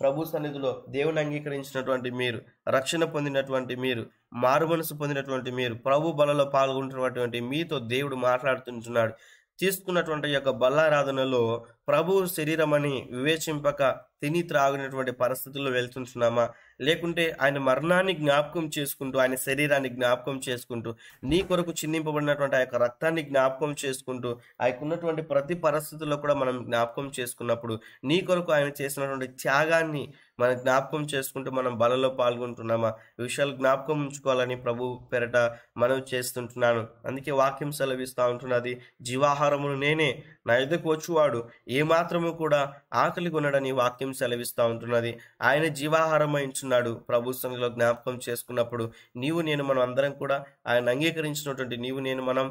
ప్రభు సన్నిధిలో దేవుని అంగీకరించినటువంటి మీరు రక్షణ పొందినటువంటి మీరు మారు మనసు పొందినటువంటి మీరు ప్రభు బలలో పాల్గొంటున్నటువంటి మీతో దేవుడు మాట్లాడుతుంటున్నాడు తీసుకున్నటువంటి యొక్క బల్లారాధనలో ప్రభు శరీరం అని వివేచింపక తిని త్రాగినటువంటి పరిస్థితుల్లో వెళ్తుంటున్నామా లేకుంటే ఆయన మరణాన్ని జ్ఞాపకం చేసుకుంటూ ఆయన శరీరాన్ని జ్ఞాపకం చేసుకుంటూ నీ కొరకు చిందింపబడినటువంటి ఆ యొక్క రక్తాన్ని జ్ఞాపకం చేసుకుంటూ ఆయనకున్నటువంటి ప్రతి పరిస్థితుల్లో కూడా మనం జ్ఞాపకం చేసుకున్నప్పుడు నీ కొరకు ఆయన చేసినటువంటి త్యాగాన్ని మనం జ్ఞాపకం చేసుకుంటూ మనం బలంలో పాల్గొంటున్నామా ఈ విషయాలు జ్ఞాపకం ఉంచుకోవాలని ప్రభు పెరట మనం చేస్తుంటున్నాను అందుకే వాక్యం సెలవిస్తూ ఉంటున్నది జీవాహారమును నేనే నా ఎదుకు వచ్చువాడు ఏమాత్రము కూడా ఆకలి కొనడని వాక్యం సెలవిస్తూ ఉంటున్నది ఆయన జీవాహారం అయించున్నాడు ప్రభు సంఘంలో జ్ఞాపకం చేసుకున్నప్పుడు నీవు నేను మనం అందరం కూడా ఆయన అంగీకరించినటువంటి నీవు నేను మనం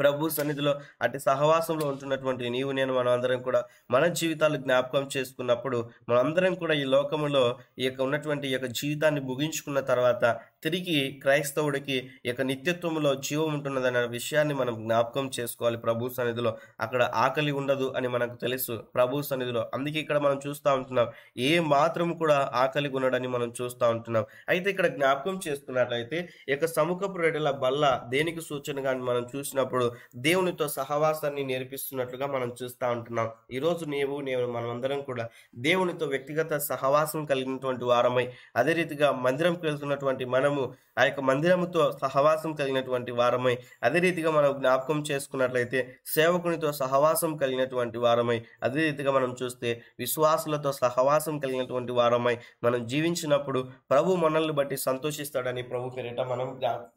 ప్రభు సన్నిధిలో అటు సహవాసంలో ఉంటున్నటువంటి నీవు నేను మనం అందరం కూడా మన జీవితాలు జ్ఞాపకం చేసుకున్నప్పుడు మనందరం కూడా ఈ లోకంలో ఈ యొక్క ఉన్నటువంటి యొక్క జీవితాన్ని ముగించుకున్న తర్వాత తిరిగి క్రైస్తవుడికి ఇక నిత్యత్వంలో జీవం ఉంటున్నదన్న విషయాన్ని మనం జ్ఞాపకం చేసుకోవాలి ప్రభు సన్నిధిలో అక్కడ ఆకలి ఉండదు అని మనకు తెలుసు ప్రభు సన్నిధిలో అందుకే ఇక్కడ మనం చూస్తూ ఉంటున్నాం ఏ మాత్రం కూడా ఆకలి ఉండడని మనం చూస్తూ ఉంటున్నాం అయితే ఇక్కడ జ్ఞాపకం చేస్తున్నట్లయితే ఇక సముఖపు రెడల బల్ల దేనికి సూచనగా మనం చూసినప్పుడు దేవునితో సహవాసాన్ని నేర్పిస్తున్నట్లుగా మనం చూస్తూ ఉంటున్నాం ఈరోజు నీవు నేను మనమందరం కూడా దేవునితో వ్యక్తిగత సహవాసం కలిగినటువంటి వారమై అదే రీతిగా మందిరంకి వెళ్తున్నటువంటి మన మనము ఆ యొక్క మందిరముతో సహవాసం కలిగినటువంటి వారమై అదే రీతిగా మనం జ్ఞాపకం చేసుకున్నట్లయితే సేవకునితో సహవాసం కలిగినటువంటి వారమై అదే రీతిగా మనం చూస్తే విశ్వాసులతో సహవాసం కలిగినటువంటి వారమై మనం జీవించినప్పుడు ప్రభు మనల్ని బట్టి సంతోషిస్తాడని ప్రభు పేరిట మనం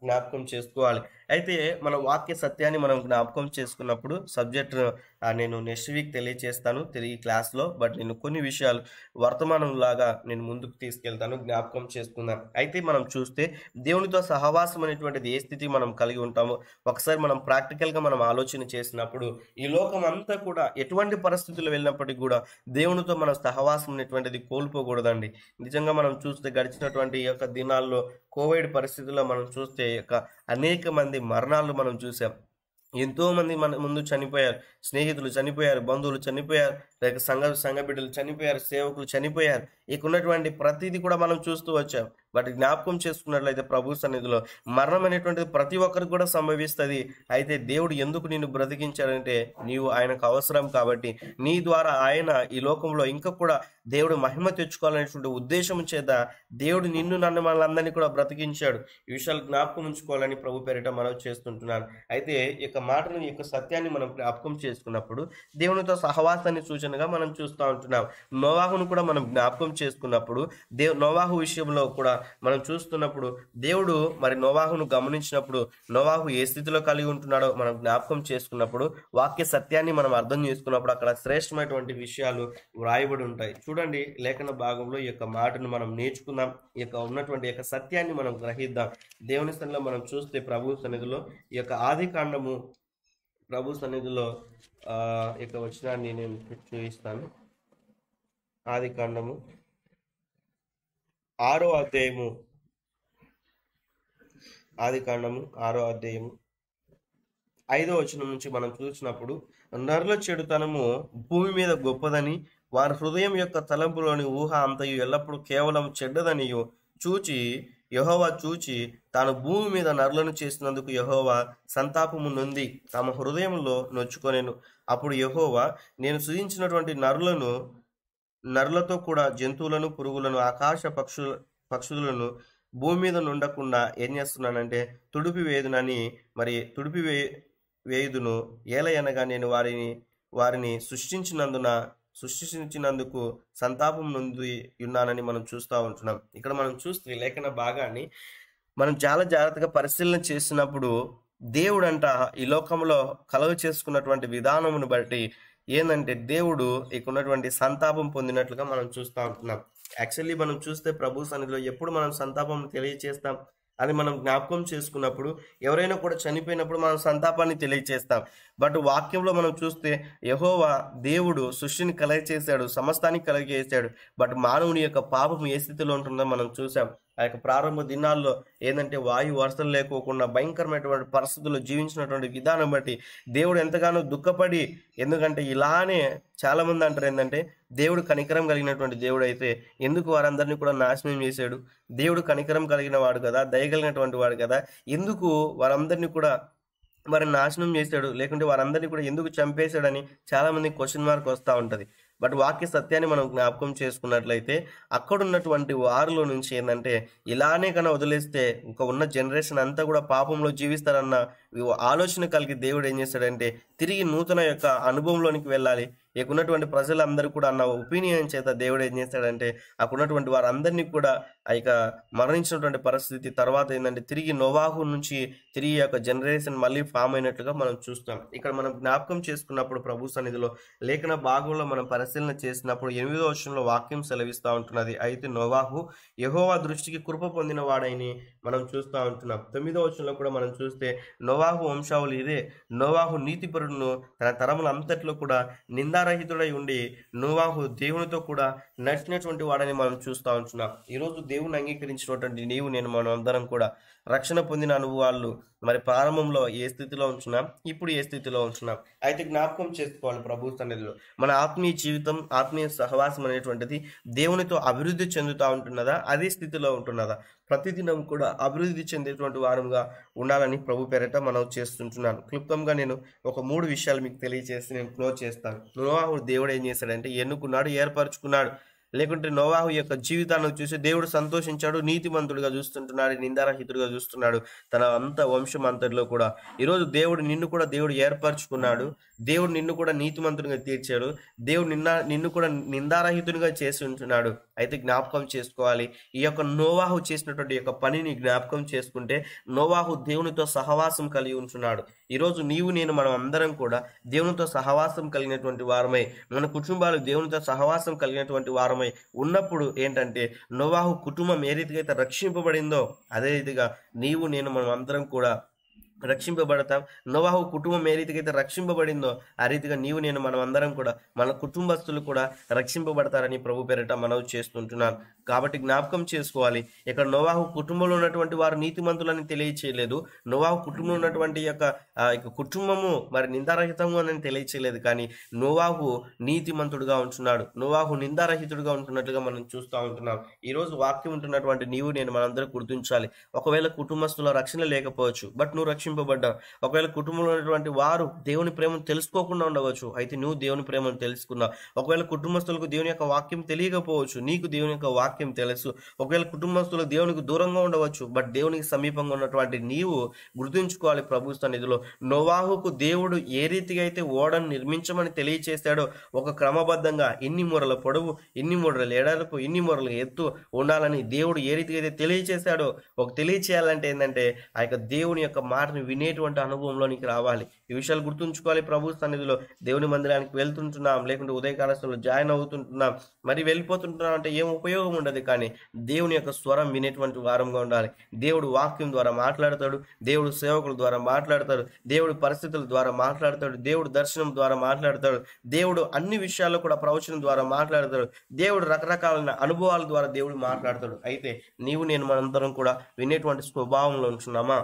జ్ఞాపకం చేసుకోవాలి అయితే మనం వాక్య సత్యాన్ని మనం జ్ఞాపకం చేసుకున్నప్పుడు సబ్జెక్ట్ నేను నెక్స్ట్ వీక్ తెలియజేస్తాను తిరిగి క్లాస్లో బట్ నేను కొన్ని విషయాలు వర్తమానం లాగా నేను ముందుకు తీసుకెళ్తాను జ్ఞాపకం చేసుకున్నాను అయితే మనం చూస్తే దేవునితో సహవాసం అనేటువంటిది ఏ స్థితి మనం కలిగి ఉంటామో ఒకసారి మనం ప్రాక్టికల్గా మనం ఆలోచన చేసినప్పుడు ఈ లోకం అంతా కూడా ఎటువంటి పరిస్థితులు వెళ్ళినప్పటికీ కూడా దేవునితో మనం సహవాసం అనేటువంటిది కోల్పోకూడదండి నిజంగా మనం చూస్తే గడిచినటువంటి ఈ యొక్క దినాల్లో కోవిడ్ పరిస్థితుల్లో మనం చూస్తే యొక్క అనేక మంది మరణాలు మనం చూసాం ఎంతోమంది మన ముందు చనిపోయారు స్నేహితులు చనిపోయారు బంధువులు చనిపోయారు లేక సంఘ సంఘ బిడ్డలు చనిపోయారు సేవకులు చనిపోయారు ఇక ఉన్నటువంటి ప్రతిదీ కూడా మనం చూస్తూ వచ్చాం వాటి జ్ఞాపకం చేసుకున్నట్లయితే ప్రభు సన్నిధిలో మరణం అనేటువంటిది ప్రతి ఒక్కరికి కూడా సంభవిస్తుంది అయితే దేవుడు ఎందుకు నిన్ను బ్రతికించాడంటే నీవు ఆయనకు అవసరం కాబట్టి నీ ద్వారా ఆయన ఈ లోకంలో ఇంకా కూడా దేవుడు మహిమ తెచ్చుకోవాలనేటువంటి ఉద్దేశం చేత దేవుడు నిన్ను నన్ను మనందరినీ కూడా బ్రతికించాడు ఈ విషయాలు జ్ఞాపకం ఉంచుకోవాలని ప్రభు పేరిట మనం చేస్తుంటున్నాను అయితే ఈ యొక్క మాటను ఈ యొక్క సత్యాన్ని మనం జ్ఞాపకం చేసుకున్నప్పుడు దేవునితో సహవాసాన్ని సూచనగా మనం చూస్తూ ఉంటున్నాం నోవాహును కూడా మనం జ్ఞాపకం చేసుకున్నప్పుడు దేవ్ నోవాహు విషయంలో కూడా మనం చూస్తున్నప్పుడు దేవుడు మరి నోవాహును గమనించినప్పుడు నోవాహు ఏ స్థితిలో కలిగి ఉంటున్నాడో మనం జ్ఞాపకం చేసుకున్నప్పుడు వాక్య సత్యాన్ని మనం అర్థం చేసుకున్నప్పుడు అక్కడ శ్రేష్టమైనటువంటి విషయాలు వ్రాయబడి ఉంటాయి చూడండి లేఖన భాగంలో ఈ యొక్క మాటను మనం నేర్చుకుందాం ఈ యొక్క ఉన్నటువంటి యొక్క సత్యాన్ని మనం గ్రహిద్దాం దేవుని సన్నిధిలో మనం చూస్తే ప్రభు సన్నిధిలో ఈ యొక్క ఆది కాండము ప్రభు సన్నిధిలో యొక్క వచనాన్ని నేను చూపిస్తాను ఆది కాండము ఆరో అధ్యాయము ఆది కాండము ఆరో అధ్యాయము ఐదో వచనం నుంచి మనం చూసినప్పుడు నరుల చెడుతనము భూమి మీద గొప్పదని వారి హృదయం యొక్క తలంపులోని ఊహ అంతయు ఎల్లప్పుడూ కేవలం చెడ్డదనియు చూచి యహోవా చూచి తాను భూమి మీద నరులను చేసినందుకు యహోవా సంతాపము నొంది తమ హృదయంలో నొచ్చుకొనేను అప్పుడు యహోవా నేను సృజించినటువంటి నరులను నరులతో కూడా జంతువులను పురుగులను ఆకాశ పక్షు పక్షులను భూమి మీద నుండకుండా ఏం చేస్తున్నానంటే తుడిపి వేయుదునని మరి తుడిపి వే వేయుదును ఏలయనగా నేను వారిని వారిని సృష్టించినందున సృష్టించినందుకు సంతాపం నుండి ఉన్నానని మనం చూస్తూ ఉంటున్నాం ఇక్కడ మనం చూస్తే లేఖన భాగాన్ని మనం చాలా జాగ్రత్తగా పరిశీలన చేసినప్పుడు దేవుడంట ఈ లోకంలో కలవ చేసుకున్నటువంటి విధానమును బట్టి ఏంటంటే దేవుడు ఇక ఉన్నటువంటి సంతాపం పొందినట్లుగా మనం చూస్తూ ఉంటున్నాం యాక్చువల్లీ మనం చూస్తే ప్రభు సన్నిధిలో ఎప్పుడు మనం సంతాపం తెలియచేస్తాం అది మనం జ్ఞాపకం చేసుకున్నప్పుడు ఎవరైనా కూడా చనిపోయినప్పుడు మనం సంతాపాన్ని తెలియచేస్తాం బట్ వాక్యంలో మనం చూస్తే యహోవా దేవుడు సృష్టిని కలగ చేశాడు సమస్తాన్ని కలగ చేశాడు బట్ మానవుని యొక్క పాపం ఏ స్థితిలో ఉంటుందో మనం చూసాం ఆ యొక్క ప్రారంభ దినాల్లో ఏంటంటే వాయు వర్షలు లేకోకుండా భయంకరమైనటువంటి పరిస్థితుల్లో జీవించినటువంటి విధానం బట్టి దేవుడు ఎంతగానో దుఃఖపడి ఎందుకంటే ఇలానే చాలామంది అంటారు ఏంటంటే దేవుడు కనికరం కలిగినటువంటి దేవుడు అయితే ఎందుకు వారందరినీ కూడా నాశనం చేశాడు దేవుడు కనికరం కలిగిన వాడు కదా దయగలిగినటువంటి వాడు కదా ఎందుకు వారందరినీ కూడా వారిని నాశనం చేశాడు లేకుంటే వారందరినీ కూడా ఎందుకు చంపేశాడని చాలామంది క్వశ్చన్ మార్క్ వస్తూ ఉంటుంది బట్ వాక్య సత్యాన్ని మనం జ్ఞాపకం చేసుకున్నట్లయితే అక్కడ ఉన్నటువంటి వారిలో నుంచి ఏంటంటే ఇలానే కన్నా వదిలేస్తే ఇంకా ఉన్న జనరేషన్ అంతా కూడా పాపంలో జీవిస్తారన్న ఆలోచన కలిగి దేవుడు ఏం చేస్తాడంటే తిరిగి నూతన యొక్క అనుభవంలోనికి వెళ్ళాలి ఉన్నటువంటి ప్రజలందరూ కూడా అన్న ఒపీనియన్ చేత దేవుడు ఏం చేస్తాడంటే అక్కడున్నటువంటి వారందరినీ కూడా ఆ యొక్క మరణించినటువంటి పరిస్థితి తర్వాత ఏంటంటే తిరిగి నోవాహు నుంచి తిరిగి యొక్క జనరేషన్ మళ్ళీ ఫామ్ అయినట్లుగా మనం చూస్తాం ఇక్కడ మనం జ్ఞాపకం చేసుకున్నప్పుడు ప్రభు సన్నిధిలో లేఖన భాగంలో మనం పరిశీలన చేసినప్పుడు ఎనిమిదో వర్షంలో వాక్యం సెలవిస్తూ ఉంటున్నది అయితే నోవాహు యహోవా దృష్టికి కృప పొందిన వాడని మనం చూస్తూ ఉంటున్నాం తొమ్మిదో వర్షంలో కూడా మనం చూస్తే నోవాహు వంశావళి ఇదే నోవాహు నీతిపరుడును తన తరముల అంతట్లో కూడా నిందా నిందారహితుడై ఉండి నువాహు దేవునితో కూడా నడిచినటువంటి వాడని మనం చూస్తూ ఉంటున్నాం ఈరోజు దేవుని అంగీకరించినటువంటి నీవు నేను మనం అందరం కూడా రక్షణ పొందిన అనుభవాలు మరి ప్రారంభంలో ఏ స్థితిలో ఉంచున్నాం ఇప్పుడు ఏ స్థితిలో ఉంచున్నాం అయితే జ్ఞాపకం చేసుకోవాలి ప్రభు సన్నిధిలో మన ఆత్మీయ జీవితం ఆత్మీయ సహవాసం అనేటువంటిది దేవునితో అభివృద్ధి చెందుతూ ఉంటున్నదా అదే స్థితిలో ఉంటున్నదా ప్రతిదినం కూడా అభివృద్ధి చెందేటువంటి వారంగా ఉండాలని ప్రభు పేరట మనం చేస్తుంటున్నాను క్లుప్తంగా నేను ఒక మూడు విషయాలు మీకు తెలియజేసి నేను క్లోజ్ చేస్తాను నోవాహుడు దేవుడు ఏం చేశాడంటే ఎన్నుకున్నాడు ఏర్పరచుకున్నాడు లేకుంటే నోవాహు యొక్క జీవితాన్ని చూసి దేవుడు సంతోషించాడు నీతిమంతుడిగా చూస్తుంటున్నాడు నిందారహితుడిగా చూస్తున్నాడు తన అంత వంశం అంతటిలో కూడా ఈరోజు దేవుడు నిన్ను కూడా దేవుడు ఏర్పరచుకున్నాడు దేవుడు నిన్ను కూడా నీతిమంతుడిగా తీర్చాడు దేవుడు నిన్న నిన్ను కూడా నిందారహితునిగా చేసి ఉంటున్నాడు అయితే జ్ఞాపకం చేసుకోవాలి ఈ యొక్క నోవాహు చేసినటువంటి యొక్క పనిని జ్ఞాపకం చేసుకుంటే నోవాహు దేవునితో సహవాసం కలిగి ఉంటున్నాడు ఈరోజు నీవు నేను మనం అందరం కూడా దేవునితో సహవాసం కలిగినటువంటి వారమై మన కుటుంబాలు దేవునితో సహవాసం కలిగినటువంటి వారమై ఉన్నప్పుడు ఏంటంటే నోవాహు కుటుంబం ఏ రీతిగా అయితే రక్షింపబడిందో అదే రీతిగా నీవు నేను మనం అందరం కూడా రక్షింపబడతాం నోవాహు కుటుంబం ఏ రీతికైతే రక్షింపబడిందో ఆ రీతిగా నీవు నేను మనం అందరం కూడా మన కుటుంబస్తులు కూడా రక్షింపబడతారని ప్రభు పేరిట మనవి చేస్తుంటున్నాను కాబట్టి జ్ఞాపకం చేసుకోవాలి ఇక్కడ నోవాహు కుటుంబంలో ఉన్నటువంటి వారు నీతిమంతులని తెలియచేయలేదు నోవాహు కుటుంబంలో ఉన్నటువంటి యొక్క కుటుంబము మరి నిందారహితంగా అని తెలియచేయలేదు కానీ నోవాహు నీతిమంతుడుగా ఉంటున్నాడు నోవాహు నిందారహితుడుగా ఉంటున్నట్లుగా మనం చూస్తూ ఉంటున్నాం ఈరోజు వాక్యం ఉంటున్నటువంటి నీవు నేను మనందరూ గుర్తించాలి ఒకవేళ కుటుంబస్తుల రక్షణ లేకపోవచ్చు బట్ నువ్వు రక్షి పరీక్షింపబడ్డావు ఒకవేళ కుటుంబంలో ఉన్నటువంటి వారు దేవుని ప్రేమను తెలుసుకోకుండా ఉండవచ్చు అయితే నువ్వు దేవుని ప్రేమను తెలుసుకున్నావు ఒకవేళ కుటుంబస్తులకు దేవుని యొక్క వాక్యం తెలియకపోవచ్చు నీకు దేవుని యొక్క వాక్యం తెలుసు ఒకవేళ కుటుంబస్తులు దేవునికి దూరంగా ఉండవచ్చు బట్ దేవునికి సమీపంగా ఉన్నటువంటి నీవు గుర్తుంచుకోవాలి ప్రభు సన్నిధిలో నోవాహుకు దేవుడు ఏ రీతిగా అయితే ఓడను నిర్మించమని తెలియచేశాడో ఒక క్రమబద్ధంగా ఇన్ని మూరల పొడవు ఇన్ని మూరల ఎడలకు ఇన్ని మూరల ఎత్తు ఉండాలని దేవుడు ఏ రీతిగా అయితే తెలియచేశాడో ఒక తెలియచేయాలంటే ఏంటంటే ఆ యొక్క దేవుని యొక్క మాటను వాటిని వినేటువంటి అనుభవంలో నీకు రావాలి ఈ విషయాలు గుర్తుంచుకోవాలి ప్రభు సన్నిధిలో దేవుని మందిరానికి వెళ్తుంటున్నాం లేకుంటే ఉదయ ఉదయకాలశంలో జాయిన్ అవుతుంటున్నాం మరి వెళ్ళిపోతుంటున్నాం అంటే ఏం ఉపయోగం ఉండదు కానీ దేవుని యొక్క స్వరం వినేటువంటి వారంగా ఉండాలి దేవుడు వాక్యం ద్వారా మాట్లాడతాడు దేవుడు సేవకుల ద్వారా మాట్లాడతాడు దేవుడు పరిస్థితుల ద్వారా మాట్లాడతాడు దేవుడు దర్శనం ద్వారా మాట్లాడతాడు దేవుడు అన్ని విషయాల్లో కూడా ప్రవచనం ద్వారా మాట్లాడతాడు దేవుడు రకరకాలైన అనుభవాల ద్వారా దేవుడు మాట్లాడతాడు అయితే నీవు నేను మనందరం కూడా వినేటువంటి స్వభావంలో ఉంటున్నామా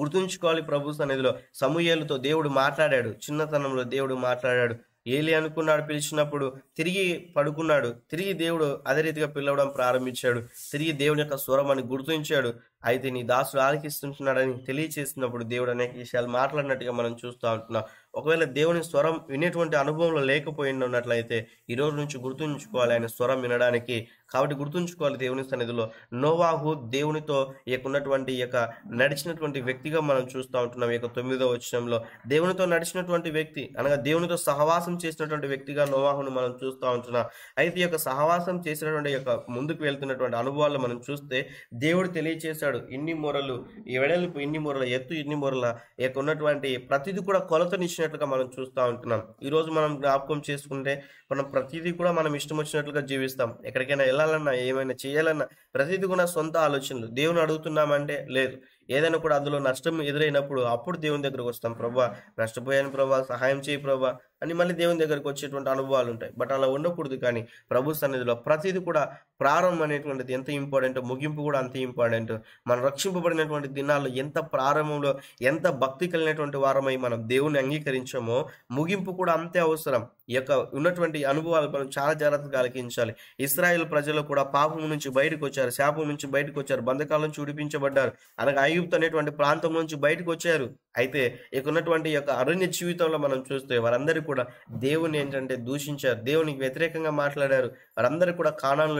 గుర్తుంచుకోవాలి ప్రభు సన్నిధిలో సమూహలతో దేవుడు మాట్లాడాడు చిన్నతనంలో దేవుడు మాట్లాడాడు ఏలి అనుకున్నాడు పిలిచినప్పుడు తిరిగి పడుకున్నాడు తిరిగి దేవుడు అదే రీతిగా పిలవడం ప్రారంభించాడు తిరిగి దేవుని యొక్క స్వరం అని గుర్తించాడు అయితే నీ దాసుడు ఆలకిస్తుంటున్నాడని తెలియచేసినప్పుడు దేవుడు అనేక విషయాలు మాట్లాడినట్టుగా మనం చూస్తూ ఉంటున్నాం ఒకవేళ దేవుని స్వరం వినేటువంటి అనుభవంలో లేకపోయినట్లయితే ఈ రోజు నుంచి గుర్తుంచుకోవాలి ఆయన స్వరం వినడానికి కాబట్టి గుర్తుంచుకోవాలి దేవుని సన్నిధిలో నోవాహు దేవునితో ఈ యొక్క ఉన్నటువంటి ఈ యొక్క నడిచినటువంటి వ్యక్తిగా మనం చూస్తూ ఉంటున్నాం ఈ యొక్క తొమ్మిదో వచ్చినంలో దేవునితో నడిచినటువంటి వ్యక్తి అనగా దేవునితో సహవాసం చేసినటువంటి వ్యక్తిగా నోవాహును మనం చూస్తూ ఉంటున్నాం అయితే ఈ యొక్క సహవాసం చేసినటువంటి యొక్క ముందుకు వెళ్తున్నటువంటి అనుభవాలు మనం చూస్తే దేవుడు తెలియచేశాడు ఇన్ని మూరలు వెడల్పు ఇన్ని మూరల ఎత్తు ఇన్ని మూరల ఈ యొక్క ఉన్నటువంటి ప్రతిదీ కూడా కొలతనిచ్చిన చేసినట్లుగా మనం చూస్తూ ఉంటున్నాం ఈరోజు మనం జ్ఞాపకం చేసుకుంటే మనం ప్రతిదీ కూడా మనం ఇష్టం వచ్చినట్లుగా జీవిస్తాం ఎక్కడికైనా వెళ్ళాలన్నా ఏమైనా చేయాలన్నా ప్రతిదీ కూడా సొంత ఆలోచనలు దేవుని అడుగుతున్నామంటే లేదు ఏదైనా కూడా అందులో నష్టం ఎదురైనప్పుడు అప్పుడు దేవుని దగ్గరకు వస్తాం ప్రభా నష్టపోయాను ప్రభా సహాయం చేయి ప్రభా అని మళ్ళీ దేవుని దగ్గరకు వచ్చేటువంటి అనుభవాలు ఉంటాయి బట్ అలా ఉండకూడదు కానీ ప్రభు సన్నిధిలో ప్రతిదీ కూడా ప్రారంభం అనేటువంటిది ఎంత ఇంపార్టెంట్ ముగింపు కూడా అంత ఇంపార్టెంట్ మనం రక్షింపబడినటువంటి దినాల్లో ఎంత ప్రారంభంలో ఎంత భక్తి కలిగినటువంటి వారమై మనం దేవుని అంగీకరించామో ముగింపు కూడా అంతే అవసరం ఈ యొక్క ఉన్నటువంటి అనుభవాలు మనం చాలా జాగ్రత్తగా ఆలకించాలి ఇస్రాయల్ ప్రజలు కూడా పాపం నుంచి బయటకు వచ్చారు శాపం నుంచి బయటకు వచ్చారు బంధకాల నుంచి ఉడిపించబడ్డారు అనగా అనేటువంటి ప్రాంతం నుంచి బయటకు వచ్చారు అయితే ఇక ఉన్నటువంటి యొక్క అరణ్య జీవితంలో మనం చూస్తే వారందరి కూడా దేవుని ఏంటంటే దూషించారు దేవునికి వ్యతిరేకంగా మాట్లాడారు వారందరూ కూడా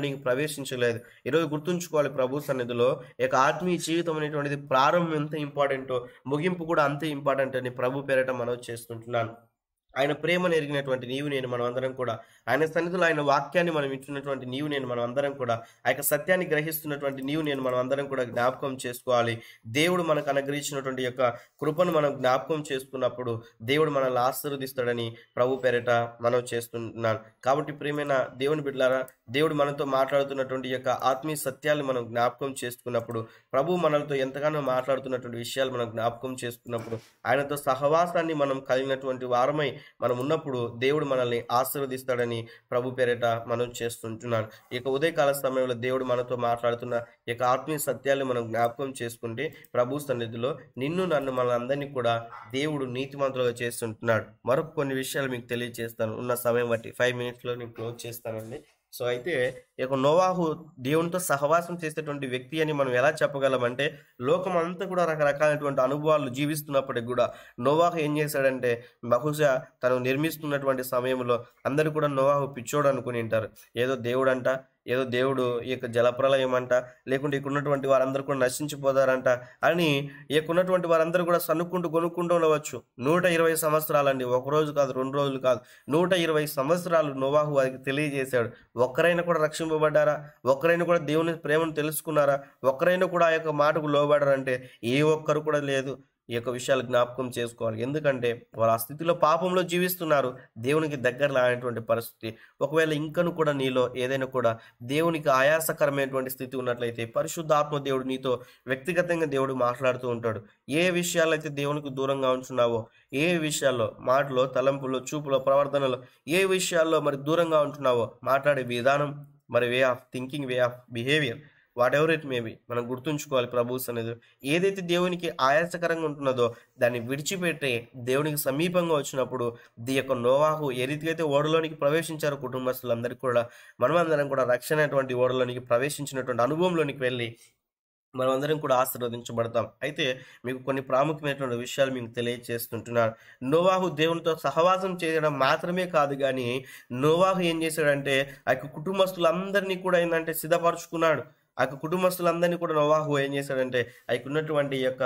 నీకు ప్రవేశించలేదు ఈరోజు గుర్తుంచుకోవాలి ప్రభు సన్నిధిలో ఇక ఆత్మీయ జీవితం అనేటువంటిది ప్రారంభం ఎంత ఇంపార్టెంటో ముగింపు కూడా అంతే ఇంపార్టెంట్ అని ప్రభు పేరట మనం చేస్తుంటున్నాను ఆయన ప్రేమను ఎరిగినటువంటి నీవు నేను మనం అందరం కూడా ఆయన సన్నిధులు ఆయన వాక్యాన్ని మనం ఇచ్చినటువంటి నీవు నేను మనం అందరం కూడా ఆ యొక్క సత్యాన్ని గ్రహిస్తున్నటువంటి నీవు నేను మనం అందరం కూడా జ్ఞాపకం చేసుకోవాలి దేవుడు మనకు అనుగ్రహించినటువంటి యొక్క కృపను మనం జ్ఞాపకం చేసుకున్నప్పుడు దేవుడు మనల్ని ఆశీర్వదిస్తాడని ప్రభు పేరట మనం చేస్తున్నాను కాబట్టి ప్రేమైన దేవుని బిడ్డలారా దేవుడు మనతో మాట్లాడుతున్నటువంటి యొక్క ఆత్మీయ సత్యాలు మనం జ్ఞాపకం చేసుకున్నప్పుడు ప్రభు మనలతో ఎంతగానో మాట్లాడుతున్నటువంటి విషయాలు మనం జ్ఞాపకం చేసుకున్నప్పుడు ఆయనతో సహవాసాన్ని మనం కలిగినటువంటి వారమై మనం ఉన్నప్పుడు దేవుడు మనల్ని ఆశీర్వదిస్తాడని ప్రభు పేరేట మనం చేస్తుంటున్నాను ఇక ఉదయకాల సమయంలో దేవుడు మనతో మాట్లాడుతున్న ఇక ఆత్మీయ సత్యాలను మనం జ్ఞాపకం చేసుకుంటే ప్రభు సన్నిధిలో నిన్ను నన్ను మనందరినీ కూడా దేవుడు నీతిమంతులుగా చేస్తుంటున్నాడు మరొక కొన్ని విషయాలు మీకు తెలియజేస్తాను ఉన్న సమయం బట్టి ఫైవ్ మినిట్స్లో నేను క్లోజ్ చేస్తానండి సో అయితే ఇక నోవాహు దేవునితో సహవాసం చేసేటువంటి వ్యక్తి అని మనం ఎలా చెప్పగలమంటే లోకం అంతా కూడా రకరకాలైనటువంటి అనుభవాలు జీవిస్తున్నప్పటికి కూడా నోవాహు ఏం చేశాడంటే బహుశా తను నిర్మిస్తున్నటువంటి సమయంలో అందరూ కూడా నోవాహు పిచ్చోడు అనుకుని ఉంటారు ఏదో దేవుడంట ఏదో దేవుడు ఈ యొక్క జలప్రలయం అంట లేకుంటే ఇక్కడ ఉన్నటువంటి వారందరూ కూడా నశించిపోతారంట అని ఉన్నటువంటి వారందరూ కూడా సనుక్కుంటూ కొనుక్కుంటూ ఉండవచ్చు నూట ఇరవై సంవత్సరాలండి ఒక రోజు కాదు రెండు రోజులు కాదు నూట ఇరవై సంవత్సరాలు నోవాహు వారికి తెలియజేశాడు ఒక్కరైనా కూడా రక్షింపబడ్డారా ఒక్కరైనా కూడా దేవుని ప్రేమను తెలుసుకున్నారా ఒక్కరైనా కూడా ఆ యొక్క మాటకు లోబడారంటే ఏ ఒక్కరు కూడా లేదు ఈ యొక్క విషయాలు జ్ఞాపకం చేసుకోవాలి ఎందుకంటే వారు ఆ స్థితిలో పాపంలో జీవిస్తున్నారు దేవునికి దగ్గర రానటువంటి పరిస్థితి ఒకవేళ ఇంకను కూడా నీలో ఏదైనా కూడా దేవునికి ఆయాసకరమైనటువంటి స్థితి ఉన్నట్లయితే పరిశుద్ధాత్మ దేవుడు నీతో వ్యక్తిగతంగా దేవుడు మాట్లాడుతూ ఉంటాడు ఏ అయితే దేవునికి దూరంగా ఉంటున్నావో ఏ విషయాల్లో మాటలో తలంపులో చూపులో ప్రవర్తనలో ఏ విషయాల్లో మరి దూరంగా ఉంటున్నావో మాట్లాడే విధానం మరి way of thinking way of behaviour whatever it may be మనం గుర్తుంచుకోవాలి ప్రభుస్ అనేది ఏదైతే దేవునికి ఆయాసకరంగా ఉంటున్నదో దాన్ని విడిచిపెట్టి దేవునికి సమీపంగా వచ్చినప్పుడు దీ యొక్క నోవాహు ఏ రీతిగా అయితే ఓడలోనికి ప్రవేశించారు కుటుంబస్తులందరికీ కూడా మనమందరం కూడా రక్షణ అటువంటి ఓడలోనికి ప్రవేశించినటువంటి అనుభవంలోనికి వెళ్ళి మనమందరం కూడా ఆశీర్వదించబడతాం అయితే మీకు కొన్ని ప్రాముఖ్యమైనటువంటి విషయాలు మీకు తెలియజేస్తుంటున్నారు నోవాహు దేవునితో సహవాసం చేయడం మాత్రమే కాదు కానీ నోవాహు ఏం చేశాడంటే ఆ యొక్క కుటుంబస్తులందరినీ కూడా ఏంటంటే సిద్ధపరచుకున్నాడు ఆ యొక్క కుటుంబస్తులందరినీ కూడా నవాహు ఏం చేశాడంటే ఆయనకున్నటువంటి యొక్క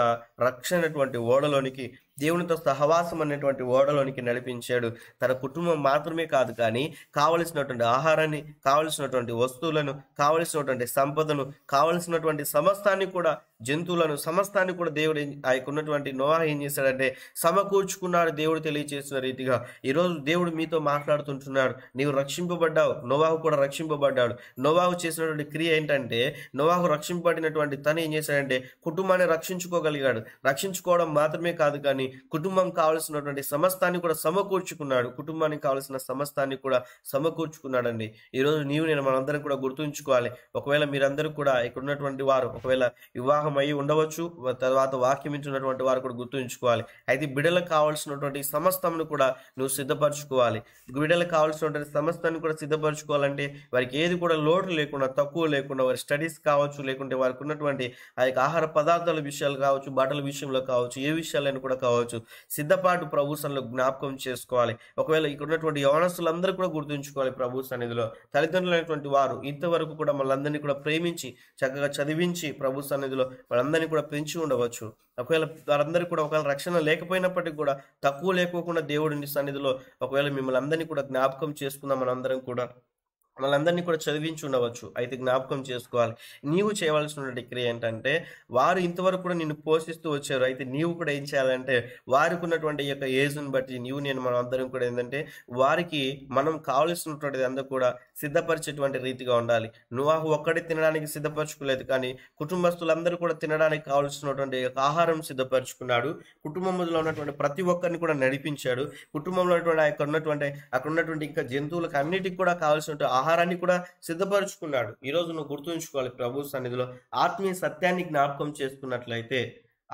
రక్షణటువంటి ఓడలోనికి దేవునితో సహవాసం అనేటువంటి ఓడలోనికి నడిపించాడు తన కుటుంబం మాత్రమే కాదు కానీ కావలసినటువంటి ఆహారాన్ని కావలసినటువంటి వస్తువులను కావలసినటువంటి సంపదను కావలసినటువంటి సమస్తాన్ని కూడా జంతువులను సమస్తాన్ని కూడా దేవుడు ఆయనకు ఉన్నటువంటి నోహ ఏం చేశాడంటే సమకూర్చుకున్నాడు దేవుడు తెలియచేసిన రీతిగా ఈరోజు దేవుడు మీతో మాట్లాడుతుంటున్నాడు నీవు రక్షింపబడ్డావు నోవాహు కూడా రక్షింపబడ్డాడు నోవాహు చేసినటువంటి క్రియ ఏంటంటే నోవాహు రక్షింపబడినటువంటి తను ఏం చేశాడంటే కుటుంబాన్ని రక్షించుకోగలిగాడు రక్షించుకోవడం మాత్రమే కాదు కానీ కుటుంబం కావలసినటువంటి సమస్తాన్ని కూడా సమకూర్చుకున్నాడు కుటుంబానికి కావలసిన సమస్తాన్ని కూడా సమకూర్చుకున్నాడండి ఈరోజు నీవు నేను మనందరం కూడా గుర్తుంచుకోవాలి ఒకవేళ మీరందరూ కూడా ఇక్కడ ఉన్నటువంటి వారు ఒకవేళ వివాహం అయి ఉండవచ్చు తర్వాత వాక్యం వారు కూడా గుర్తుంచుకోవాలి అయితే బిడలకు కావాల్సినటువంటి సమస్తంను కూడా నువ్వు సిద్ధపరచుకోవాలి బిడలకు కావాల్సినటువంటి సమస్తాన్ని కూడా సిద్ధపరచుకోవాలంటే వారికి ఏది కూడా లోటు లేకుండా తక్కువ లేకుండా వారి స్టడీస్ కావచ్చు లేకుంటే వారికి ఉన్నటువంటి ఆ యొక్క ఆహార పదార్థాల విషయాలు కావచ్చు బట్టల విషయంలో కావచ్చు ఏ విషయాలైనా కూడా కావచ్చు కావచ్చు సిద్ధపాటు ప్రభు సన్నిధిలో జ్ఞాపకం చేసుకోవాలి ఒకవేళ ఇక్కడ ఉన్నటువంటి యవనస్తులందరూ కూడా గుర్తుంచుకోవాలి ప్రభు సన్నిధిలో తల్లిదండ్రులైనటువంటి వారు ఇంతవరకు కూడా మనందరినీ కూడా ప్రేమించి చక్కగా చదివించి ప్రభు సన్నిధిలో వాళ్ళందరినీ కూడా పెంచి ఉండవచ్చు ఒకవేళ వారందరికీ కూడా ఒకవేళ రక్షణ లేకపోయినప్పటికీ కూడా తక్కువ లేకోకుండా దేవుడిని సన్నిధిలో ఒకవేళ మిమ్మల్ని అందరినీ కూడా జ్ఞాపకం చేసుకుందాం మనందరం కూడా వాళ్ళందరినీ కూడా చదివించి ఉండవచ్చు అయితే జ్ఞాపకం చేసుకోవాలి నీవు చేయవలసిన డిగ్రీ ఏంటంటే వారు ఇంతవరకు కూడా నిన్ను పోషిస్తూ వచ్చారు అయితే నీవు కూడా ఏం చేయాలంటే వారికి ఉన్నటువంటి యొక్క ఏజ్ని బట్టి నీవు నేను మనం అందరం కూడా ఏంటంటే వారికి మనం కావలసినటువంటిది అందరూ కూడా సిద్ధపరిచేటువంటి రీతిగా ఉండాలి నువాహు ఒక్కడే తినడానికి సిద్ధపరచుకోలేదు కానీ కుటుంబస్తులందరూ కూడా తినడానికి కావాల్సినటువంటి ఆహారం సిద్ధపరచుకున్నాడు కుటుంబంలో ఉన్నటువంటి ప్రతి ఒక్కరిని కూడా నడిపించాడు కుటుంబంలో ఉన్నటువంటి అక్కడ ఉన్నటువంటి అక్కడ ఉన్నటువంటి ఇంకా జంతువులకు అన్నిటికి కూడా కావాల్సిన ఆహారాన్ని కూడా సిద్ధపరచుకున్నాడు ఈరోజు నువ్వు గుర్తుంచుకోవాలి ప్రభు సన్నిధిలో ఆత్మీయ సత్యాన్ని జ్ఞాపకం చేసుకున్నట్లయితే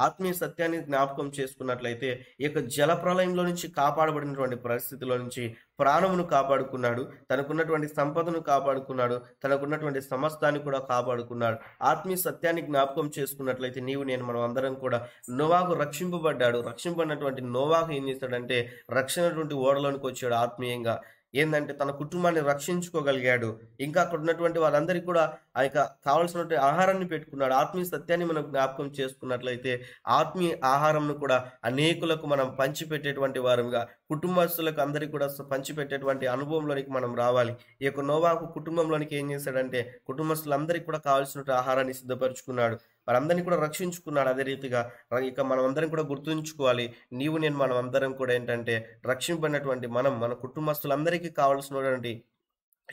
ఆత్మీయ సత్యాన్ని జ్ఞాపకం చేసుకున్నట్లయితే ఈ యొక్క జల ప్రళయంలో నుంచి కాపాడబడినటువంటి పరిస్థితిలో నుంచి ప్రాణమును కాపాడుకున్నాడు తనకున్నటువంటి సంపదను కాపాడుకున్నాడు తనకున్నటువంటి సమస్తాన్ని కూడా కాపాడుకున్నాడు ఆత్మీయ సత్యాన్ని జ్ఞాపకం చేసుకున్నట్లయితే నీవు నేను మనం అందరం కూడా నోవాకు రక్షింపబడ్డాడు రక్షింపబడినటువంటి నోవాకు ఏం చేస్తాడంటే రక్షణటువంటి ఓడలోనికి వచ్చాడు ఆత్మీయంగా ఏంటంటే తన కుటుంబాన్ని రక్షించుకోగలిగాడు ఇంకా అక్కడ ఉన్నటువంటి వాళ్ళందరికీ కూడా ఆ యొక్క కావాల్సినటువంటి ఆహారాన్ని పెట్టుకున్నాడు ఆత్మీయ సత్యాన్ని మనం జ్ఞాపకం చేసుకున్నట్లయితే ఆత్మీయ ఆహారంను కూడా అనేకులకు మనం పంచిపెట్టేటువంటి వారుగా కుటుంబస్తులకు అందరికీ కూడా పంచిపెట్టేటువంటి అనుభవంలోనికి మనం రావాలి ఈ యొక్క నోవాకు కుటుంబంలోనికి ఏం చేశాడంటే కుటుంబస్తులందరికీ కూడా కావాల్సినటువంటి ఆహారాన్ని సిద్ధపరచుకున్నాడు మనందరినీ కూడా రక్షించుకున్నాడు అదే రీతిగా ఇక మనం అందరం కూడా గుర్తుంచుకోవాలి నీవు నేను మనం అందరం కూడా ఏంటంటే రక్షింపడినటువంటి మనం మన కుటుంబస్తులందరికీ కావాల్సినటువంటి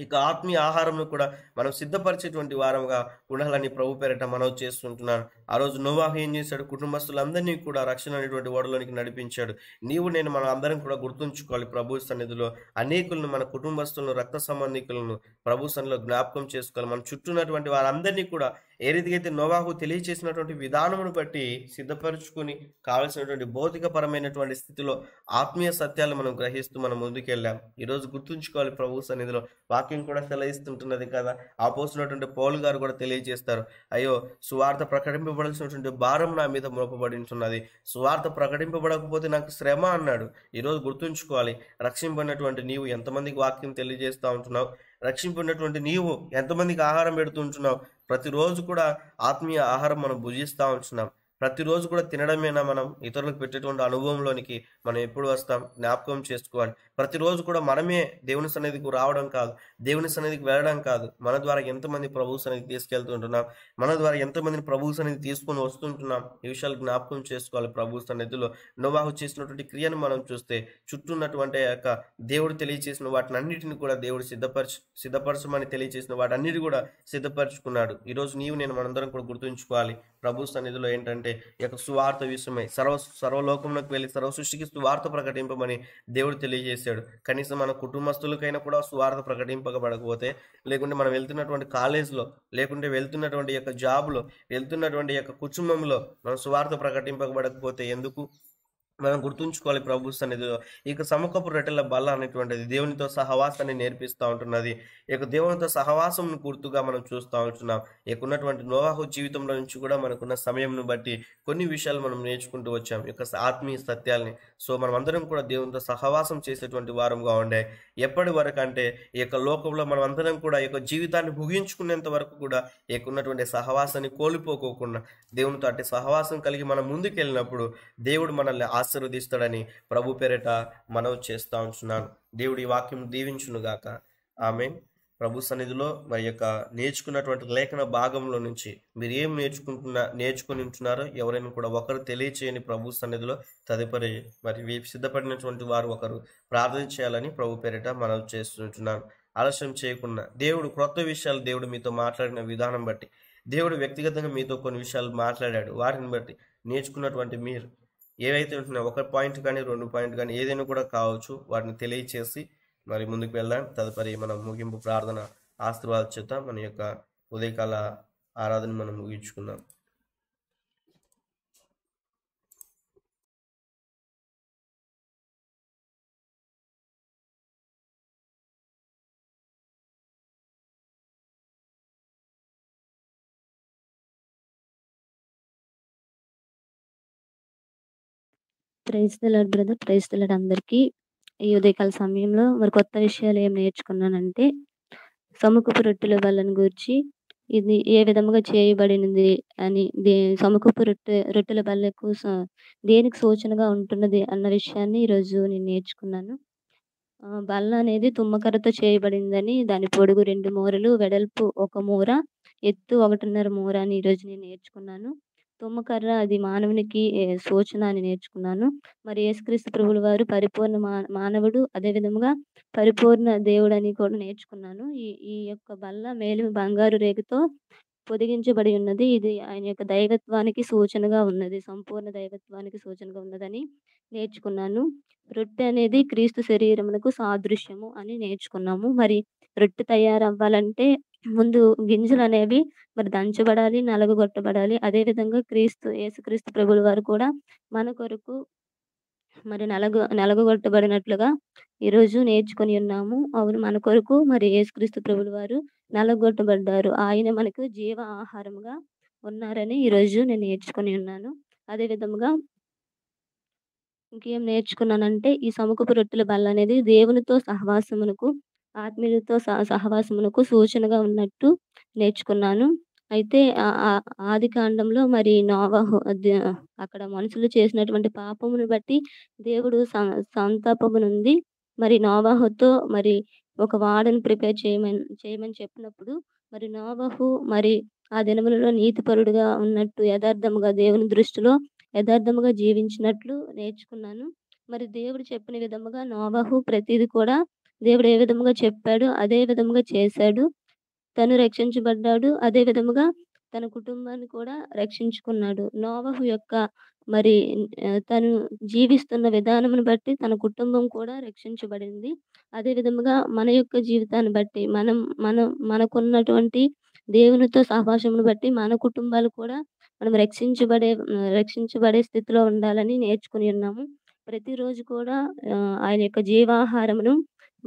ఇక ఆత్మీయ ఆహారంను కూడా మనం సిద్ధపరిచేటువంటి వారంగా ఉండాలని ప్రభు పేరట మనం చేస్తుంటున్నాను ఆ రోజు నోవాహ ఏం చేశాడు కుటుంబస్తులందరినీ కూడా రక్షణ అనేటువంటి ఓడలోనికి నడిపించాడు నీవు నేను మనం అందరం కూడా గుర్తుంచుకోవాలి ప్రభు సన్నిధిలో అనేకులను మన కుటుంబస్తులను రక్త సంబంధికులను ప్రభు సన్నిధిలో జ్ఞాపకం చేసుకోవాలి మన చుట్టూ ఉన్నటువంటి వారందరినీ కూడా ఏ రీతిగా అయితే నోవాహు తెలియచేసినటువంటి విధానమును బట్టి సిద్ధపరచుకుని కావలసినటువంటి భౌతికపరమైనటువంటి స్థితిలో ఆత్మీయ సత్యాలు మనం గ్రహిస్తూ మనం ముందుకెళ్ళాం ఈరోజు గుర్తుంచుకోవాలి ప్రభు సన్నిధిలో వాక్యం కూడా సెలయిస్తుంటున్నది కదా ఆ పోస్తున్నటువంటి పౌలు గారు కూడా తెలియజేస్తారు అయ్యో సువార్త ప్రకటింపబడాల్సినటువంటి భారం నా మీద మోపబడింటున్నది సువార్త ప్రకటింపబడకపోతే నాకు శ్రమ అన్నాడు ఈరోజు గుర్తుంచుకోవాలి రక్షింపడినటువంటి నీవు ఎంతమందికి వాక్యం తెలియజేస్తూ ఉంటున్నావు ఉన్నటువంటి నీవు ఎంతమందికి ఆహారం పెడుతుంటున్నావు ప్రతిరోజు కూడా ఆత్మీయ ఆహారం మనం భుజిస్తూ ఉంటున్నాం ప్రతిరోజు కూడా తినడమేనా మనం ఇతరులకు పెట్టేటువంటి అనుభవంలోనికి మనం ఎప్పుడు వస్తాం జ్ఞాపకం చేసుకోవాలి ప్రతిరోజు కూడా మనమే దేవుని సన్నిధికి రావడం కాదు దేవుని సన్నిధికి వెళ్ళడం కాదు మన ద్వారా ఎంతమంది ప్రభు సన్నిధి తీసుకెళ్తుంటున్నాం మన ద్వారా ఎంతమందిని ప్రభు సన్నిధి తీసుకొని వస్తుంటున్నాం ఈ విషయాలు జ్ఞాపకం చేసుకోవాలి ప్రభు సన్నిధిలో నోవాహు చేసినటువంటి క్రియను మనం చూస్తే చుట్టూ ఉన్నటువంటి యొక్క దేవుడు తెలియచేసిన వాటిని అన్నిటిని కూడా దేవుడు సిద్ధపరచు సిద్ధపరచమని తెలియచేసిన అన్నిటి కూడా సిద్ధపరచుకున్నాడు ఈరోజు నీవు నేను మనందరం కూడా గుర్తుంచుకోవాలి ప్రభు సన్నిధిలో ఏంటంటే యొక్క సువార్త విషయమై సర్వ సర్వలోకంలోకి వెళ్ళి సర్వ సృష్టికి సువార్త ప్రకటింపమని దేవుడు తెలియజేశాడు కనీసం మన కుటుంబస్తులకైనా కూడా సువార్త ప్రకటింపబడకపోతే లేకుంటే మనం వెళ్తున్నటువంటి కాలేజ్లో లేకుంటే వెళ్తున్నటువంటి యొక్క జాబ్లో వెళ్తున్నటువంటి యొక్క కుటుంబంలో మనం సువార్త ప్రకటింపబడకపోతే ఎందుకు మనం గుర్తుంచుకోవాలి ప్రభు సన్నిధి ఇక సమకపు రెట్టెల బల్ల అనేటువంటిది దేవునితో సహవాసాన్ని నేర్పిస్తూ ఉంటున్నది ఇక దేవునితో సహవాసం గుర్తుగా మనం చూస్తూ ఉంటున్నాం ఇక ఉన్నటువంటి నోవాహు జీవితంలో నుంచి కూడా మనకున్న సమయంను బట్టి కొన్ని విషయాలు మనం నేర్చుకుంటూ వచ్చాం యొక్క ఆత్మీయ సత్యాల్ని సో మనం అందరం కూడా దేవునితో సహవాసం చేసేటువంటి వారంగా ఉండే ఎప్పటి వరకు అంటే ఈ యొక్క లోకంలో మనం అందరం కూడా ఈ యొక్క జీవితాన్ని ముగించుకునేంత వరకు కూడా ఇక ఉన్నటువంటి సహవాసాన్ని కోల్పోకోకుండా దేవునితో అంటే సహవాసం కలిగి మనం ముందుకెళ్ళినప్పుడు దేవుడు మనల్ని ఆశీర్వదిస్తాడని ప్రభు పేరిట మనవి చేస్తూ ఉంటున్నాను దేవుడి వాక్యం దీవించునుగాక ఆమె ప్రభు సన్నిధిలో మరి యొక్క నేర్చుకున్నటువంటి లేఖన భాగంలో నుంచి మీరు ఏం నేర్చుకుంటున్నా నేర్చుకుని ఉంటున్నారో ఎవరైనా కూడా ఒకరు తెలియచేయని ప్రభు సన్నిధిలో తదుపరి మరి సిద్ధపడినటువంటి వారు ఒకరు ప్రార్థన చేయాలని ప్రభు పేరిట మనవి చేస్తుంటున్నాను ఆలస్యం చేయకుండా దేవుడు క్రొత్త విషయాలు దేవుడు మీతో మాట్లాడిన విధానం బట్టి దేవుడు వ్యక్తిగతంగా మీతో కొన్ని విషయాలు మాట్లాడాడు వారిని బట్టి నేర్చుకున్నటువంటి మీరు ఏవైతే ఉంటున్నాయి ఒక పాయింట్ కానీ రెండు పాయింట్ కానీ ఏదైనా కూడా కావచ్చు వాటిని తెలియచేసి మరి ముందుకు వెళ్దాం తదుపరి మనం ముగింపు ప్రార్థన ఆశీర్వాద చేత మన యొక్క ఉదయకాల ఆరాధన మనం ముగించుకుందాం ప్రైజ్ బ్రదర్ ప్రైజ్ అందరికీ ఈ ఉదయకాల సమయంలో మరి కొత్త విషయాలు ఏం నేర్చుకున్నానంటే సముఖపు రొట్టెల వలన గురించి ఇది ఏ విధముగా చేయబడినది అని దే సముఖపు రొట్టె రొట్టెల బల్లకు దేనికి సూచనగా ఉంటున్నది అన్న విషయాన్ని ఈరోజు నేను నేర్చుకున్నాను బల్ల అనేది తుమ్మకర్రతో చేయబడిందని దాని పొడుగు రెండు మూరలు వెడల్పు ఒక మూర ఎత్తు ఒకటిన్నర మూర అని ఈరోజు నేను నేర్చుకున్నాను తుమ్మకర్ర అది మానవునికి సూచన అని నేర్చుకున్నాను మరి యేసుక్రీస్తు ప్రభులు వారు పరిపూర్ణ మా మానవుడు విధముగా పరిపూర్ణ దేవుడు అని కూడా నేర్చుకున్నాను ఈ ఈ యొక్క బల్ల మేలు బంగారు రేగుతో పొదిగించబడి ఉన్నది ఇది ఆయన యొక్క దైవత్వానికి సూచనగా ఉన్నది సంపూర్ణ దైవత్వానికి సూచనగా ఉన్నదని నేర్చుకున్నాను రొట్టె అనేది క్రీస్తు శరీరమునకు సాదృశ్యము అని నేర్చుకున్నాము మరి రొట్టె తయారవ్వాలంటే ముందు గింజలు అనేవి మరి దంచబడాలి నలగగొట్టబడాలి విధంగా క్రీస్తు యేసుక్రీస్తు ప్రభుల వారు కూడా మన కొరకు మరి నలగ నలగొట్టబడినట్లుగా ఈరోజు నేర్చుకొని ఉన్నాము అవును మన కొరకు మరి యేసుక్రీస్తు ప్రభుల వారు నలగొట్టబడ్డారు ఆయన మనకు జీవ ఆహారంగా ఉన్నారని ఈరోజు నేను నేర్చుకొని ఉన్నాను అదే విధముగా ఇంకేం నేర్చుకున్నానంటే ఈ సముఖపు రొట్టెల బల్ల అనేది దేవునితో సహవాసమునకు ఆత్మీయులతో సహ సహవాసమునకు సూచనగా ఉన్నట్టు నేర్చుకున్నాను అయితే ఆది కాండంలో మరి నోవహు అక్కడ మనుషులు చేసినటువంటి పాపమును బట్టి దేవుడు సంతాపమునుంది మరి నోవాహుతో మరి ఒక వాడని ప్రిపేర్ చేయమని చేయమని చెప్పినప్పుడు మరి నోవాహు మరి ఆ దినములలో నీతిపరుడుగా ఉన్నట్టు యథార్థముగా దేవుని దృష్టిలో యథార్థముగా జీవించినట్లు నేర్చుకున్నాను మరి దేవుడు చెప్పిన విధముగా నోవాహు ప్రతిది కూడా దేవుడు ఏ విధముగా చెప్పాడు అదే విధముగా చేశాడు తను రక్షించబడ్డాడు అదే విధముగా తన కుటుంబాన్ని కూడా రక్షించుకున్నాడు నోవహు యొక్క మరి తను జీవిస్తున్న విధానమును బట్టి తన కుటుంబం కూడా రక్షించబడింది అదే విధముగా మన యొక్క జీవితాన్ని బట్టి మనం మనం మనకున్నటువంటి దేవునితో సహవాసమును బట్టి మన కుటుంబాలు కూడా మనం రక్షించబడే రక్షించబడే స్థితిలో ఉండాలని నేర్చుకుని ఉన్నాము ప్రతిరోజు కూడా ఆయన యొక్క జీవాహారమును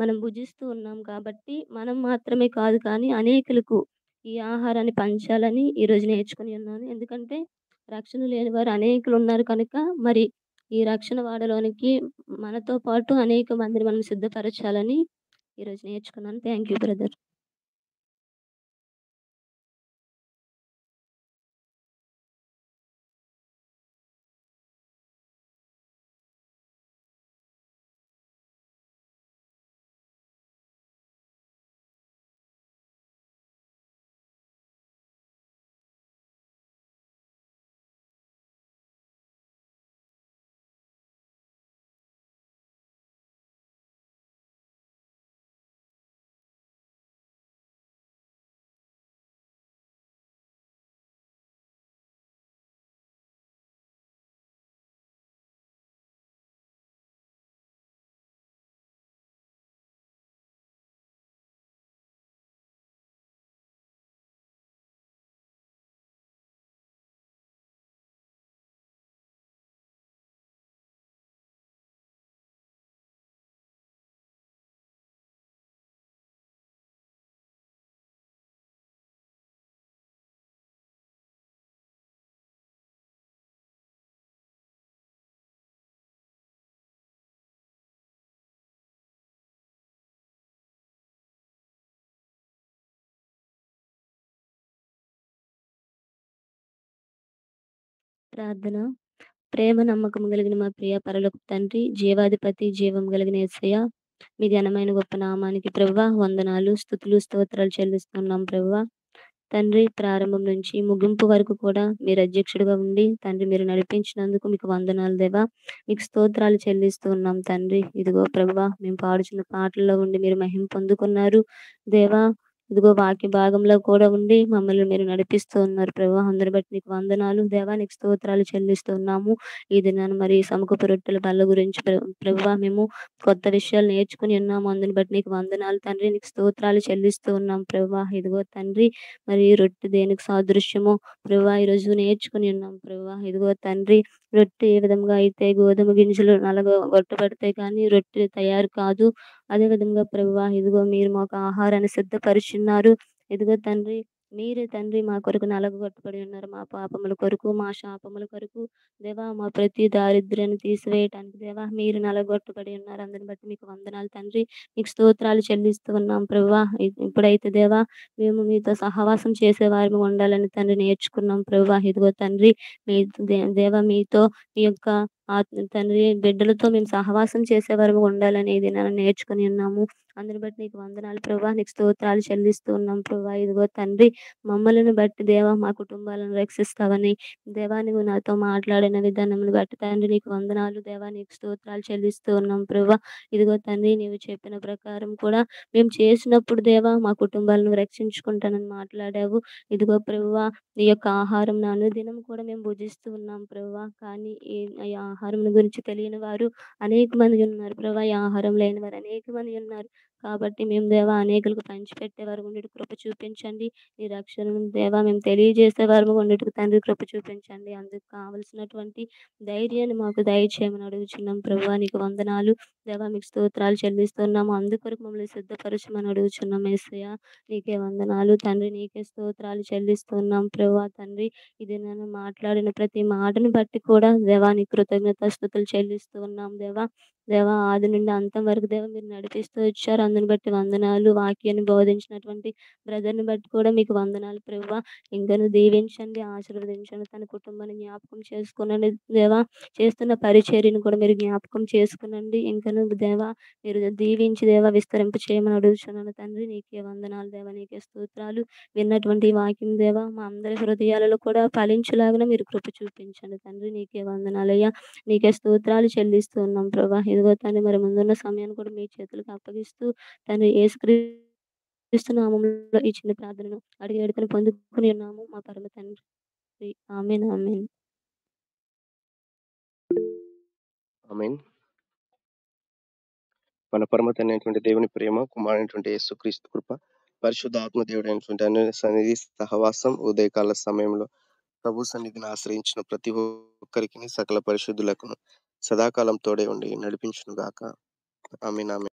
మనం భుజిస్తూ ఉన్నాం కాబట్టి మనం మాత్రమే కాదు కానీ అనేకులకు ఈ ఆహారాన్ని పంచాలని ఈరోజు నేర్చుకుని ఉన్నాను ఎందుకంటే రక్షణ లేని వారు అనేకులు ఉన్నారు కనుక మరి ఈ రక్షణ వాడలోనికి మనతో పాటు అనేక మందిని మనం సిద్ధపరచాలని ఈరోజు నేర్చుకున్నాను థ్యాంక్ యూ బ్రదర్ ప్రార్థన ప్రేమ నమ్మకం కలిగిన మా ప్రియ పరలోక తండ్రి జీవాధిపతి జీవం కలిగిన ఎస్సయ్య మీ ఘనమైన గొప్ప నామానికి ప్రవ్వ వందనాలు స్థుతులు స్తోత్రాలు చెల్లిస్తున్నాం ప్రవ్వ తండ్రి ప్రారంభం నుంచి ముగింపు వరకు కూడా మీరు అధ్యక్షుడిగా ఉండి తండ్రి మీరు నడిపించినందుకు మీకు వందనాలు దేవా మీకు స్తోత్రాలు చెల్లిస్తూ ఉన్నాం తండ్రి ఇదిగో ప్రభా మేము పాడుచున్న పాటల్లో ఉండి మీరు మహిం పొందుకున్నారు దేవా ఇదిగో వాక్య భాగంలో కూడా ఉండి మమ్మల్ని మీరు నడిపిస్తూ ఉన్నారు ప్రభు అందరి బట్టి నీకు వందనాలు దేవానికి స్తోత్రాలు చెల్లిస్తున్నాము ఈ దినాన్ని మరి సముఖపు రొట్టెల బల్ల గురించి ప్రభు మేము కొత్త విషయాలు నేర్చుకుని ఉన్నాము అందరి బట్టి నీకు వందనాలు తండ్రి నీకు స్తోత్రాలు చెల్లిస్తూ ఉన్నాం ప్రభు ఇదిగో తండ్రి మరి రొట్టె దేనికి సాదృశ్యమో ప్రభు రోజు నేర్చుకుని ఉన్నాం ప్రభు ఇదిగో తండ్రి రొట్టె ఏ విధంగా అయితే గోధుమ గింజలు నలగ గొట్టబడితే కానీ రొట్టె తయారు కాదు అదేవిధంగా ప్రభు ఇదిగో మీరు మాకు ఆహారాన్ని సిద్ధపరుచున్నారు ఇదిగో తండ్రి మీరే తండ్రి మా కొరకు నలగొట్టుబడి ఉన్నారు మా పాపముల కొరకు మా శాపముల కొరకు దేవా మా ప్రతి దారిద్ర్యను తీసివేయటానికి దేవా మీరు నలగొట్టుబడి ఉన్నారు అందరిని బట్టి మీకు వందనాలు తండ్రి మీకు స్తోత్రాలు చెల్లిస్తూ ఉన్నాం ప్రభా ఇప్పుడైతే దేవా మేము మీతో సహవాసం చేసేవారు ఉండాలని తండ్రి నేర్చుకున్నాం ప్రభా ఇదిగో తండ్రి మీ దేవా మీతో మీ యొక్క తండ్రి బిడ్డలతో మేము సహవాసం చేసేవారు ఉండాలనేది ఇది నేర్చుకుని ఉన్నాము అందుని బట్టి నీకు వందనాలు ప్రభా నీకు స్తోత్రాలు చెల్లిస్తూ ఉన్నాం ప్రభా ఇదిగో తండ్రి మమ్మల్ని బట్టి దేవా మా కుటుంబాలను రక్షిస్తావని దేవా నువ్వు నాతో మాట్లాడిన విధానం బట్టి తండ్రి నీకు వందనాలు దేవా నీకు స్తోత్రాలు చెల్లిస్తూ ఉన్నాం ప్రభా ఇదిగో తండ్రి నీవు చెప్పిన ప్రకారం కూడా మేము చేసినప్పుడు దేవా మా కుటుంబాలను రక్షించుకుంటానని మాట్లాడావు ఇదిగో ప్రభువా నీ యొక్క ఆహారం అనుదినం కూడా మేము భుజిస్తూ ఉన్నాం ప్రభువా కానీ ఈ ఆహారం గురించి తెలియని వారు అనేక మంది ఉన్నారు ప్రభా ఈ ఆహారం లేని వారు అనేక మంది ఉన్నారు కాబట్టి మేము దేవా అనేకులకు పంచిపెట్టే వారు ఉండేటి కృప చూపించండి ఈ రక్షణను దేవా మేము తెలియజేసే వారు ఉండేటికి తండ్రి కృప చూపించండి అందుకు కావలసినటువంటి ధైర్యాన్ని మాకు దయచేయమని అడుగుచున్నాం ప్రభు నీకు వందనాలు దేవా మీకు స్తోత్రాలు చెల్లిస్తున్నాము అందుకొరకు మమ్మల్ని సిద్ధపరచమని అడుగుచున్నాం ఏసయ్య నీకే వందనాలు తండ్రి నీకే స్తోత్రాలు చెల్లిస్తున్నాం ప్రభు తండ్రి ఇది నన్ను మాట్లాడిన ప్రతి మాటను బట్టి కూడా దేవా నీ కృతజ్ఞత స్థుతులు చెల్లిస్తున్నాం దేవా దేవా ఆది నుండి అంతం వరకు దేవ మీరు నడిపిస్తూ వచ్చారు అందుని బట్టి వందనాలు వాక్యాన్ని బోధించినటువంటి బ్రదర్ని బట్టి కూడా మీకు వందనాలు ప్రభా ఇంకను దీవించండి ఆశీర్వదించండి తన కుటుంబాన్ని జ్ఞాపకం చేసుకునండి దేవా చేస్తున్న పరిచర్యను కూడా మీరు జ్ఞాపకం చేసుకునండి ఇంకను దేవా మీరు దీవించి దేవా విస్తరింపు చేయమని అడుగుతున్నాను తండ్రి నీకే వందనాలు దేవా నీకే స్తోత్రాలు విన్నటువంటి వాక్యం దేవా మా అందరి హృదయాలలో కూడా ఫలించలాగా మీరు కృప చూపించండి తండ్రి నీకే వందనాలయ్యా నీకే స్తోత్రాలు ఉన్నాం ప్రభా ఇదిగో తండ్రి మరి ముందున్న సమయాన్ని కూడా మీ చేతులకు అప్పగిస్తూ తండ్రి ఏసుక్రీ నామంలో ఈ చిన్న ప్రార్థనను అడిగి ఎడతను పొందుకుని ఉన్నాము మా పరమ తండ్రి ఆమెన్ ఆమెన్ మన పరమ తండ్రి అయినటువంటి దేవుని ప్రేమ కుమారుడైనటువంటి యేసుక్రీస్తు కృప పరిశుద్ధ ఆత్మ దేవుడు అయినటువంటి అన్ని సన్నిధి సహవాసం ఉదయకాల సమయంలో ప్రభు సన్నిధిని ఆశ్రయించిన ప్రతి ఒక్కరికి సకల పరిశుద్ధులకు సదాకాలం తోడే ఉండి గాక ఆమె నామే